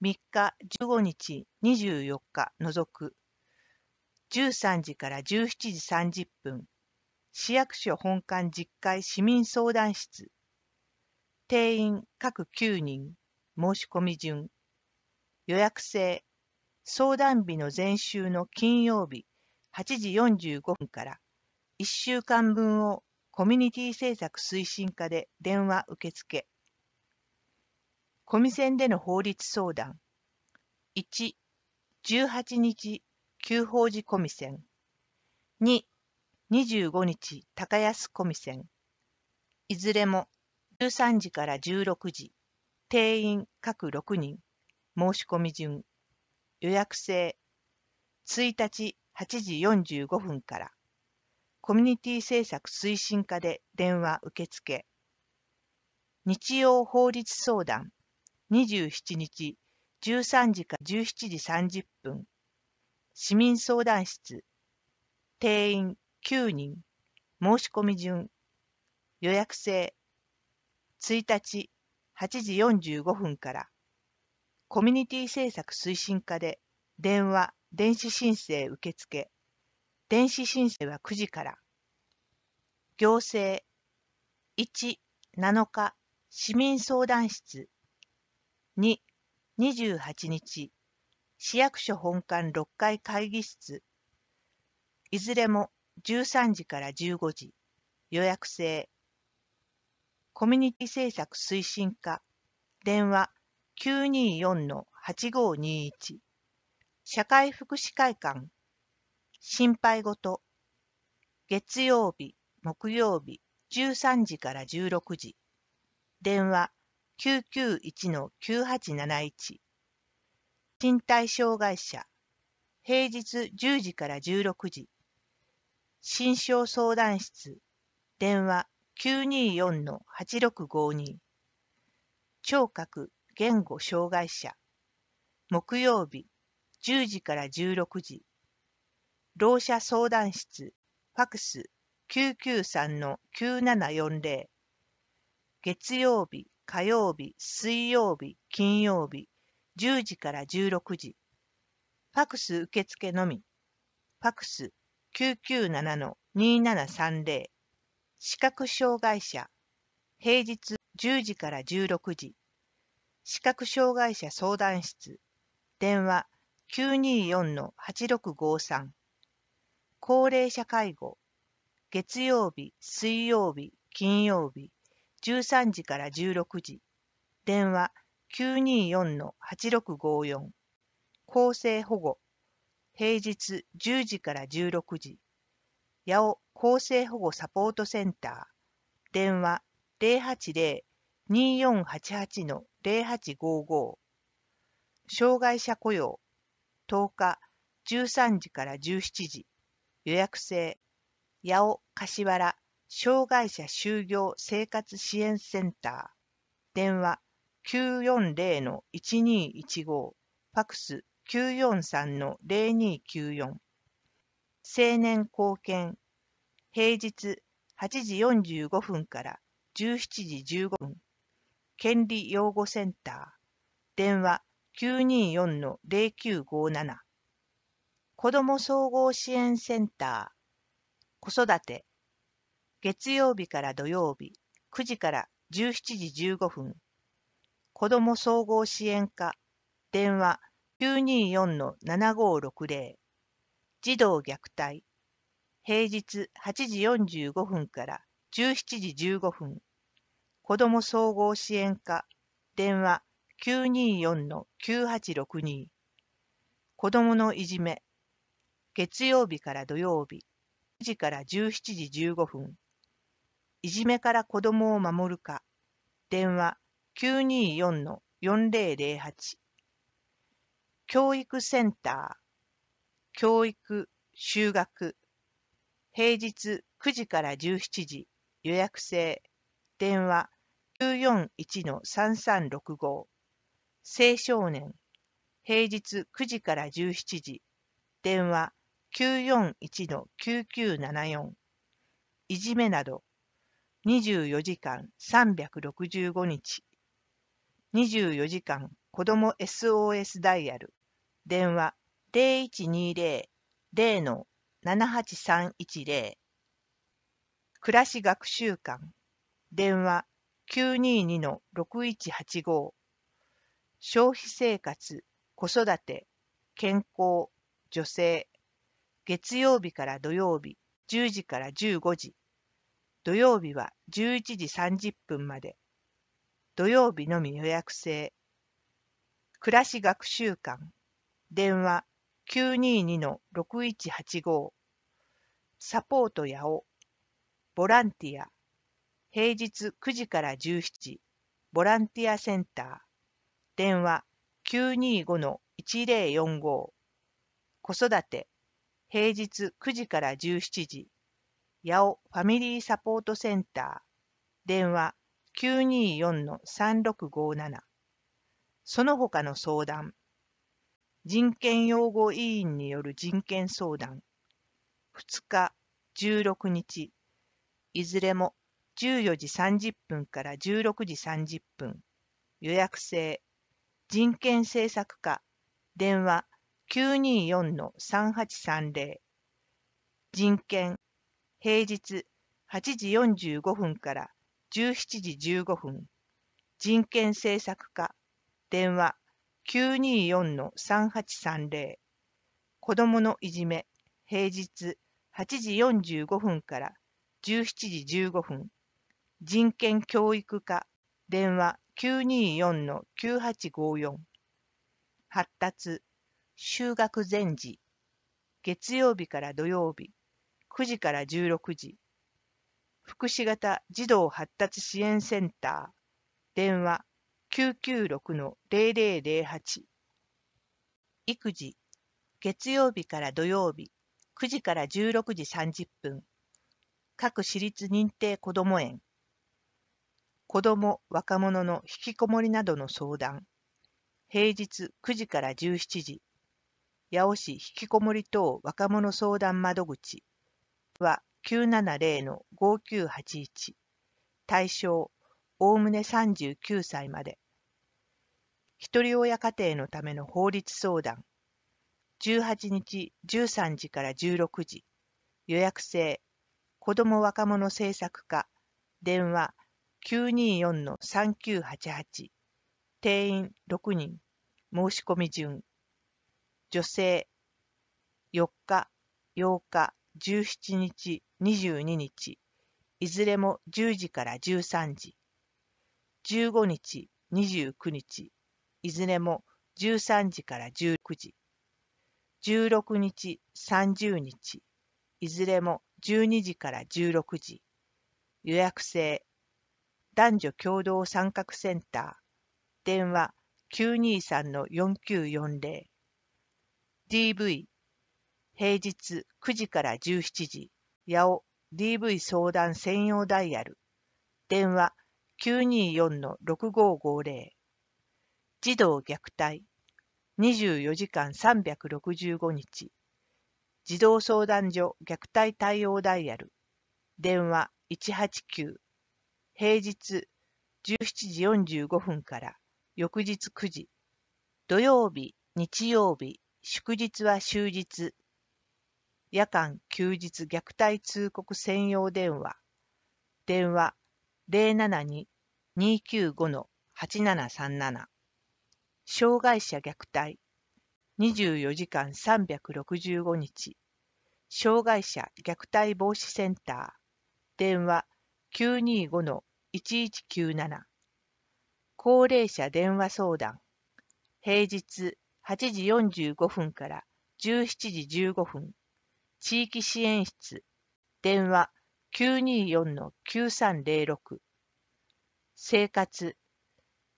C: 3日、15日、24日除く13時から17時30分市役所本館実会市民相談室定員各9人申し込み順予約制、相談日の前週の金曜日8時45分から1週間分をコミュニティ政策推進課で電話受付。コミセンでの法律相談。1、18日、旧法寺コミセン。2、25日、高安コミセン。いずれも13時から16時。定員各6人。申し込み順、予約制、1日8時45分から、コミュニティ政策推進課で電話受付、日曜法律相談、27日13時から17時30分、市民相談室、定員9人、申し込み順、予約制、1日8時45分から、コミュニティ政策推進課で電話・電子申請受付電子申請は9時から行政 1・ 7日市民相談室 2・ 28日市役所本館6階会議室いずれも13時から15時予約制コミュニティ政策推進課電話924-8521社会福祉会館心配事月曜日、木曜日13時から16時電話991-9871身体障害者平日10時から16時心象相談室電話924-8652聴覚言語障害者木曜日10時から16時ろう者相談室ファクス993-9740月曜日火曜日水曜日金曜日10時から16時ファクス受付のみファクス997-2730視覚障害者平日10時から16時視覚障害者相談室電話924-8653高齢者介護月曜日、水曜日、金曜日13時から16時電話924-8654厚生保護平日10時から16時八尾厚生保護サポートセンター電話080 2488 0855障害者雇用10日13時から17時予約制八尾柏障害者就業生活支援センター電話940 1215ファクス943 0294青年貢献平日8時45分から17時15分権利擁護センター電話924-0957子ども総合支援センター子育て月曜日から土曜日9時から17時15分子ども総合支援課電話924-7560児童虐待平日8時45分から17時15分子ども総合支援課電話924-9862子どものいじめ月曜日から土曜日9時から17時15分いじめから子どもを守るか電話924-4008教育センター教育就学平日9時から17時予約制電話941-3365青少年平日9時から17時電話941-9974いじめなど24時間365日24時間子ども SOS ダイヤル電話0120-0-78310暮らし学習館電話922-6185消費生活、子育て、健康、女性月曜日から土曜日10時から15時土曜日は11時30分まで土曜日のみ予約制暮らし学習館電話922-6185サポートやおボランティア平日9時から17時、ボランティアセンター、電話925-1045、子育て、平日9時から17時、八尾ファミリーサポートセンター、電話924-3657、その他の相談、人権擁護委員による人権相談、2日、16日、いずれも14時30分から16時30分、予約制、人権政策課、電話924-3830、人権、平日8時45分から17時15分、人権政策課、電話924-3830、子供のいじめ、平日8時45分から17時15分、人権教育課電話924-9854発達就学前時月曜日から土曜日9時から16時福祉型児童発達支援センター電話996-0008育児月曜日から土曜日9時から16時30分各私立認定こども園子ども・若者の引きこもりなどの相談、平日9時から17時、八尾市引きこもり等若者相談窓口は970-5981、対象、おおむね39歳まで。ひとり親家庭のための法律相談、18日13時から16時、予約制、子ども若者政策課、電話924-3988定員6人申し込み順女性4日8日17日22日いずれも10時から13時15日29日いずれも13時から19時16日30日いずれも12時から16時予約制男女共同参画センター電話923-4940 DV 平日9時から17時八尾 DV 相談専用ダイヤル電話924-6550児童虐待24時間365日児童相談所虐待対応ダイヤル電話189平日17時45分から翌日9時、土曜日、日曜日、祝日は終日、夜間休日虐待通告専用電話、電話072-295-8737、障害者虐待、24時間365日、障害者虐待防止センター、電話925-8737 1197高齢者電話相談平日8時45分から17時15分地域支援室電話924-9306生活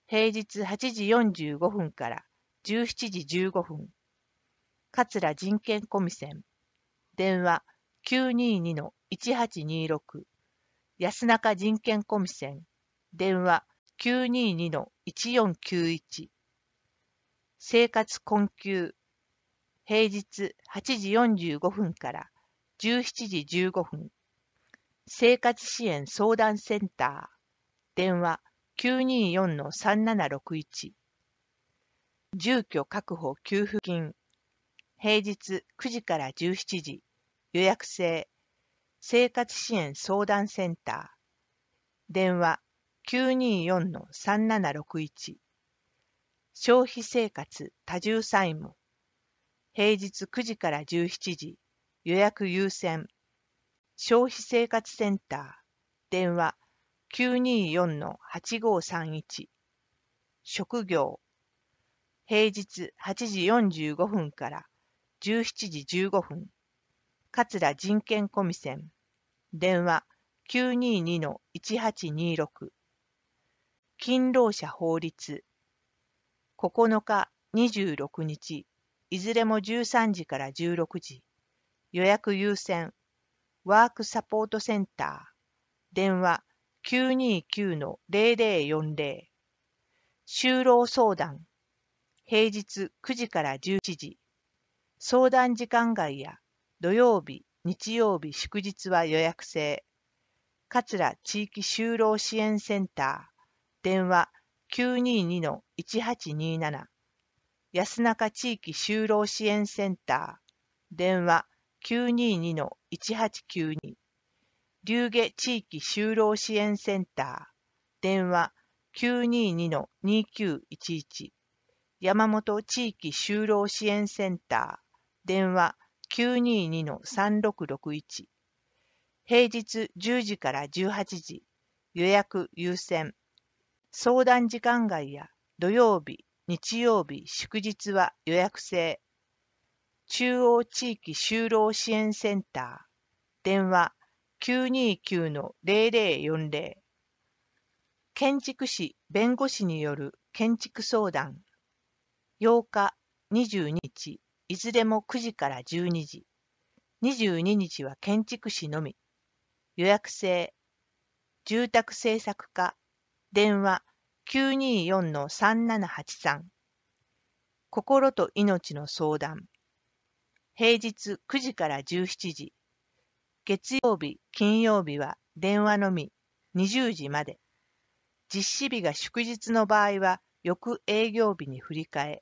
C: 平日8時45分から17時15分桂人権コミセン電話922-1826安中人権コミセン電話922-1491生活困窮平日8時45分から17時15分生活支援相談センター電話924-3761住居確保給付金平日9時から17時予約制生活支援相談センター電話924-3761消費生活多重債務平日9時から17時予約優先消費生活センター電話924-8531職業平日8時45分から17時15分桂人権コミセン電話922-1826勤労者法律9日26日いずれも13時から16時予約優先ワークサポートセンター電話929-0040就労相談平日9時から11時相談時間外や土曜日日曜日祝日は予約制。桂地域就労支援センター。電話922-1827。安中地域就労支援センター。電話922-1892。龍下地域就労支援センター。電話922-2911。山本地域就労支援センター。電話922-3661平日10時から18時予約優先相談時間外や土曜日、日曜日、祝日は予約制中央地域就労支援センター電話929-0040建築士、弁護士による建築相談8日、22日いずれも9時から12時。22日は建築士のみ。予約制。住宅政策課。電話924-3783。心と命の相談。平日9時から17時。月曜日、金曜日は電話のみ20時まで。実施日が祝日の場合は翌営業日に振り替え、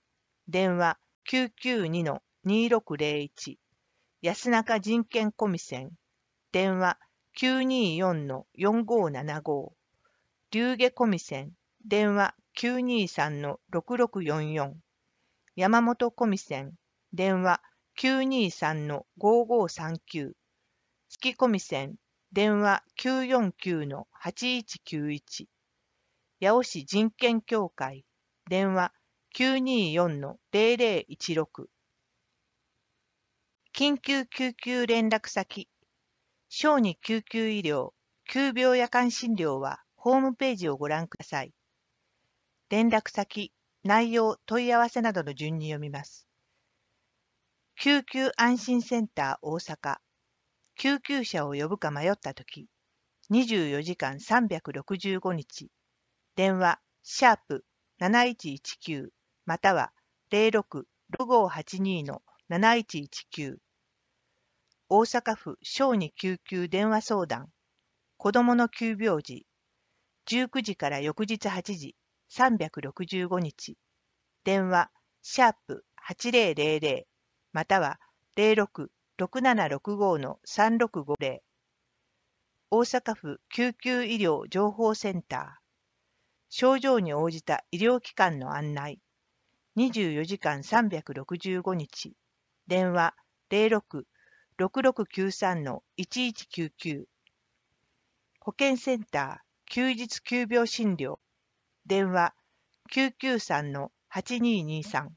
C: 電話992-2601安中人権コミセン電話924-4575竜下コミセン電話923-6644山本コミセン電話923-5539月コミセン電話949-8191八尾市人権協会電話924-0016緊急救急連絡先小児救急医療急病夜間診療はホームページをご覧ください。連絡先、内容、問い合わせなどの順に読みます。救急安心センター大阪救急車を呼ぶか迷った時24時間365日電話シャープ7119または066582-7119大阪府小児救急電話相談子どもの急病時19時から翌日8時365日電話シャープ8000または066765-3650大阪府救急医療情報センター症状に応じた医療機関の案内24時間365日、電話06-6693-1199、保健センター休日急病診療、電話993-8223、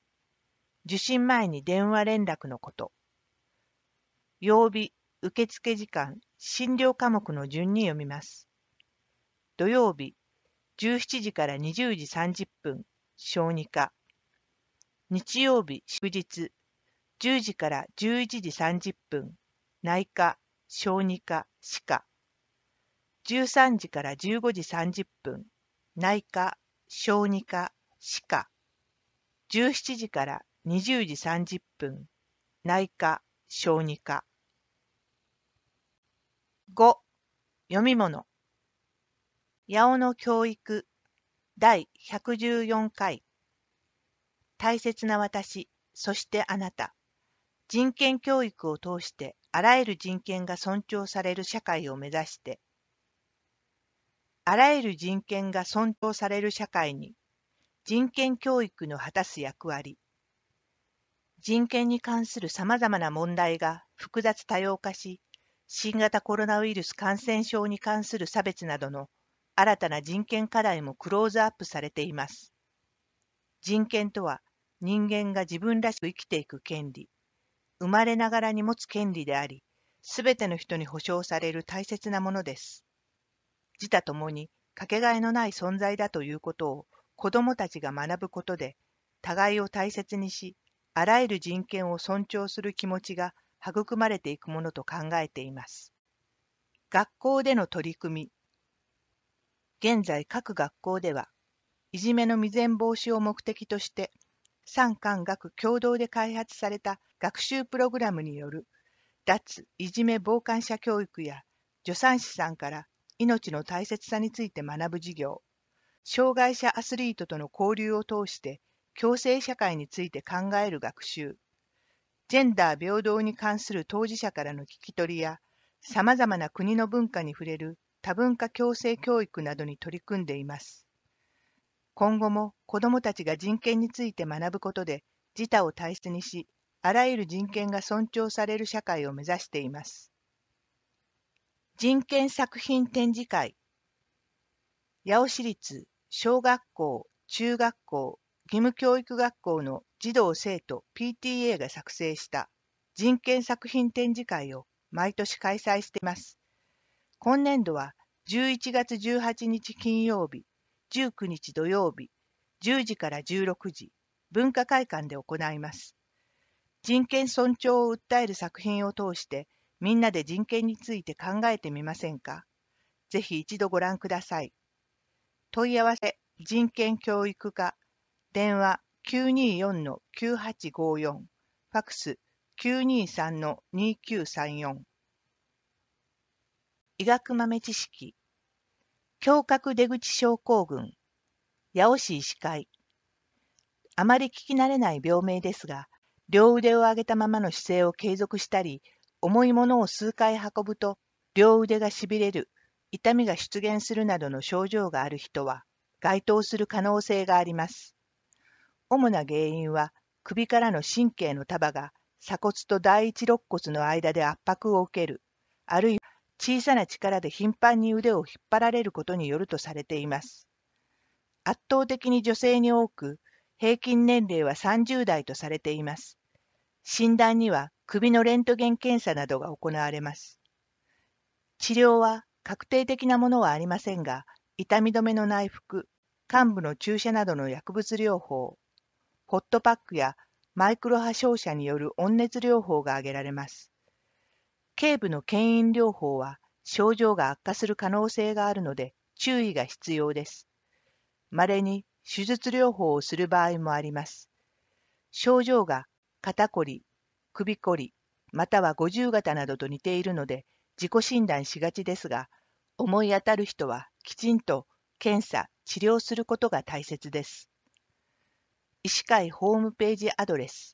C: 受診前に電話連絡のこと、曜日、受付時間、診療科目の順に読みます。土曜日、17時から20時30分、小児科。日曜日祝日10時から11時30分内科小児科歯科13時から15時30分内科小児科歯科17時から20時30分内科小児科5読み物八尾の教育第114回大切な私、そしてあなた。人権教育を通して、あらゆる人権が尊重される社会を目指して、あらゆる人権が尊重される社会に、人権教育の果たす役割、人権に関するさまざまな問題が複雑多様化し、新型コロナウイルス感染症に関する差別などの新たな人権課題もクローズアップされています。人権とは人間が自分らしく生きていく権利、生まれながらに持つ権利であり、すべての人に保障される大切なものです。自他ともにかけがえのない存在だということを子どもたちが学ぶことで、互いを大切にし、あらゆる人権を尊重する気持ちが育まれていくものと考えています。学校での取り組み現在各学校ではいじめの未然防止を目的として、産官学共同で開発された学習プログラムによる脱いじめ傍観者教育や助産師さんから命の大切さについて学ぶ授業障害者アスリートとの交流を通して共生社会について考える学習ジェンダー平等に関する当事者からの聞き取りやさまざまな国の文化に触れる多文化共生教育などに取り組んでいます。今後も子どもたちが人権について学ぶことで自他を大切にしあらゆる人権が尊重される社会を目指しています人権作品展示会八尾市立小学校中学校義務教育学校の児童生徒 PTA が作成した人権作品展示会を毎年開催しています今年度は11月18日金曜日19日土曜日10時から16時文化会館で行います。人権尊重を訴える作品を通してみんなで人権について考えてみませんかぜひ一度ご覧ください。問い合わせ人権教育課電話924-9854ファクス923-2934医学豆知識胸郭出口症候群八尾市医師会あまり聞き慣れない病名ですが両腕を上げたままの姿勢を継続したり重いものを数回運ぶと両腕がしびれる痛みが出現するなどの症状がある人は該当する可能性があります主な原因は首からの神経の束が鎖骨と第一肋骨の間で圧迫を受けるあるいは小さな力で頻繁に腕を引っ張られることによるとされています。圧倒的に女性に多く、平均年齢は30代とされています。診断には首のレントゲン検査などが行われます。治療は確定的なものはありませんが、痛み止めの内服、患部の注射などの薬物療法、ホットパックやマイクロ波照射による温熱療法が挙げられます。頸部の牽引療法は症状が悪化する可能性があるので注意が必要です。稀に手術療法をする場合もあります。症状が肩こり、首こり、または五十肩などと似ているので自己診断しがちですが、思い当たる人はきちんと検査、治療することが大切です。医師会ホームページアドレス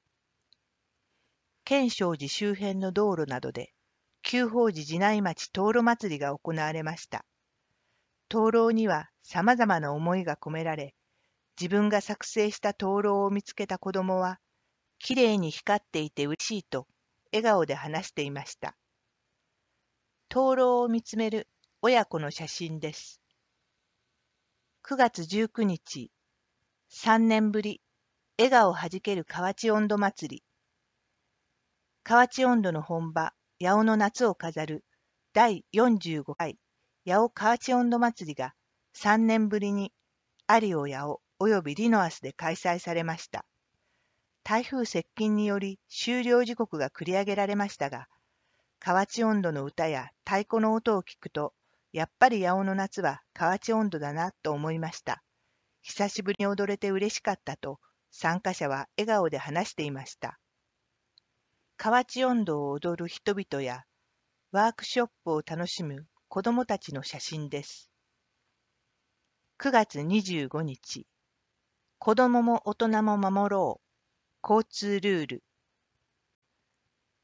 C: 建昌寺周辺の道路などで、旧法寺寺内町灯籠祭りが行われました。灯籠には様々な思いが込められ、自分が作成した灯籠を見つけた子供は、きれいに光っていて嬉しいと、笑顔で話していました。灯籠を見つめる親子の写真です。9月19日、3年ぶり、笑顔はじける河内温度祭り。河内温度の本場、八尾の夏を飾る第45回八尾河内温度祭りが3年ぶりにアリオ八尾およびリノアスで開催されました。台風接近により終了時刻が繰り上げられましたが、河内温度の歌や太鼓の音を聞くと、やっぱり八尾の夏は河内温度だなと思いました。久しぶりに踊れて嬉しかったと、参加者は笑顔で話していました。河内音頭を踊る人々やワークショップを楽しむ子どもたちの写真です。9月25日、子どもも大人も守ろう、交通ルール。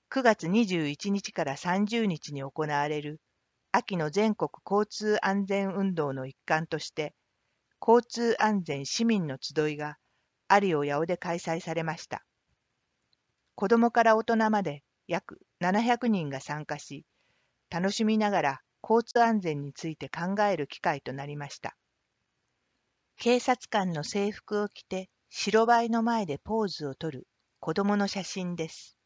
C: 9月21日から30日に行われる秋の全国交通安全運動の一環として、交通安全市民の集いが有尾八尾で開催されました。子供から大人まで約700人が参加し、楽しみながら交通安全について考える機会となりました。警察官の制服を着て白バイの前でポーズをとる子供の写真です。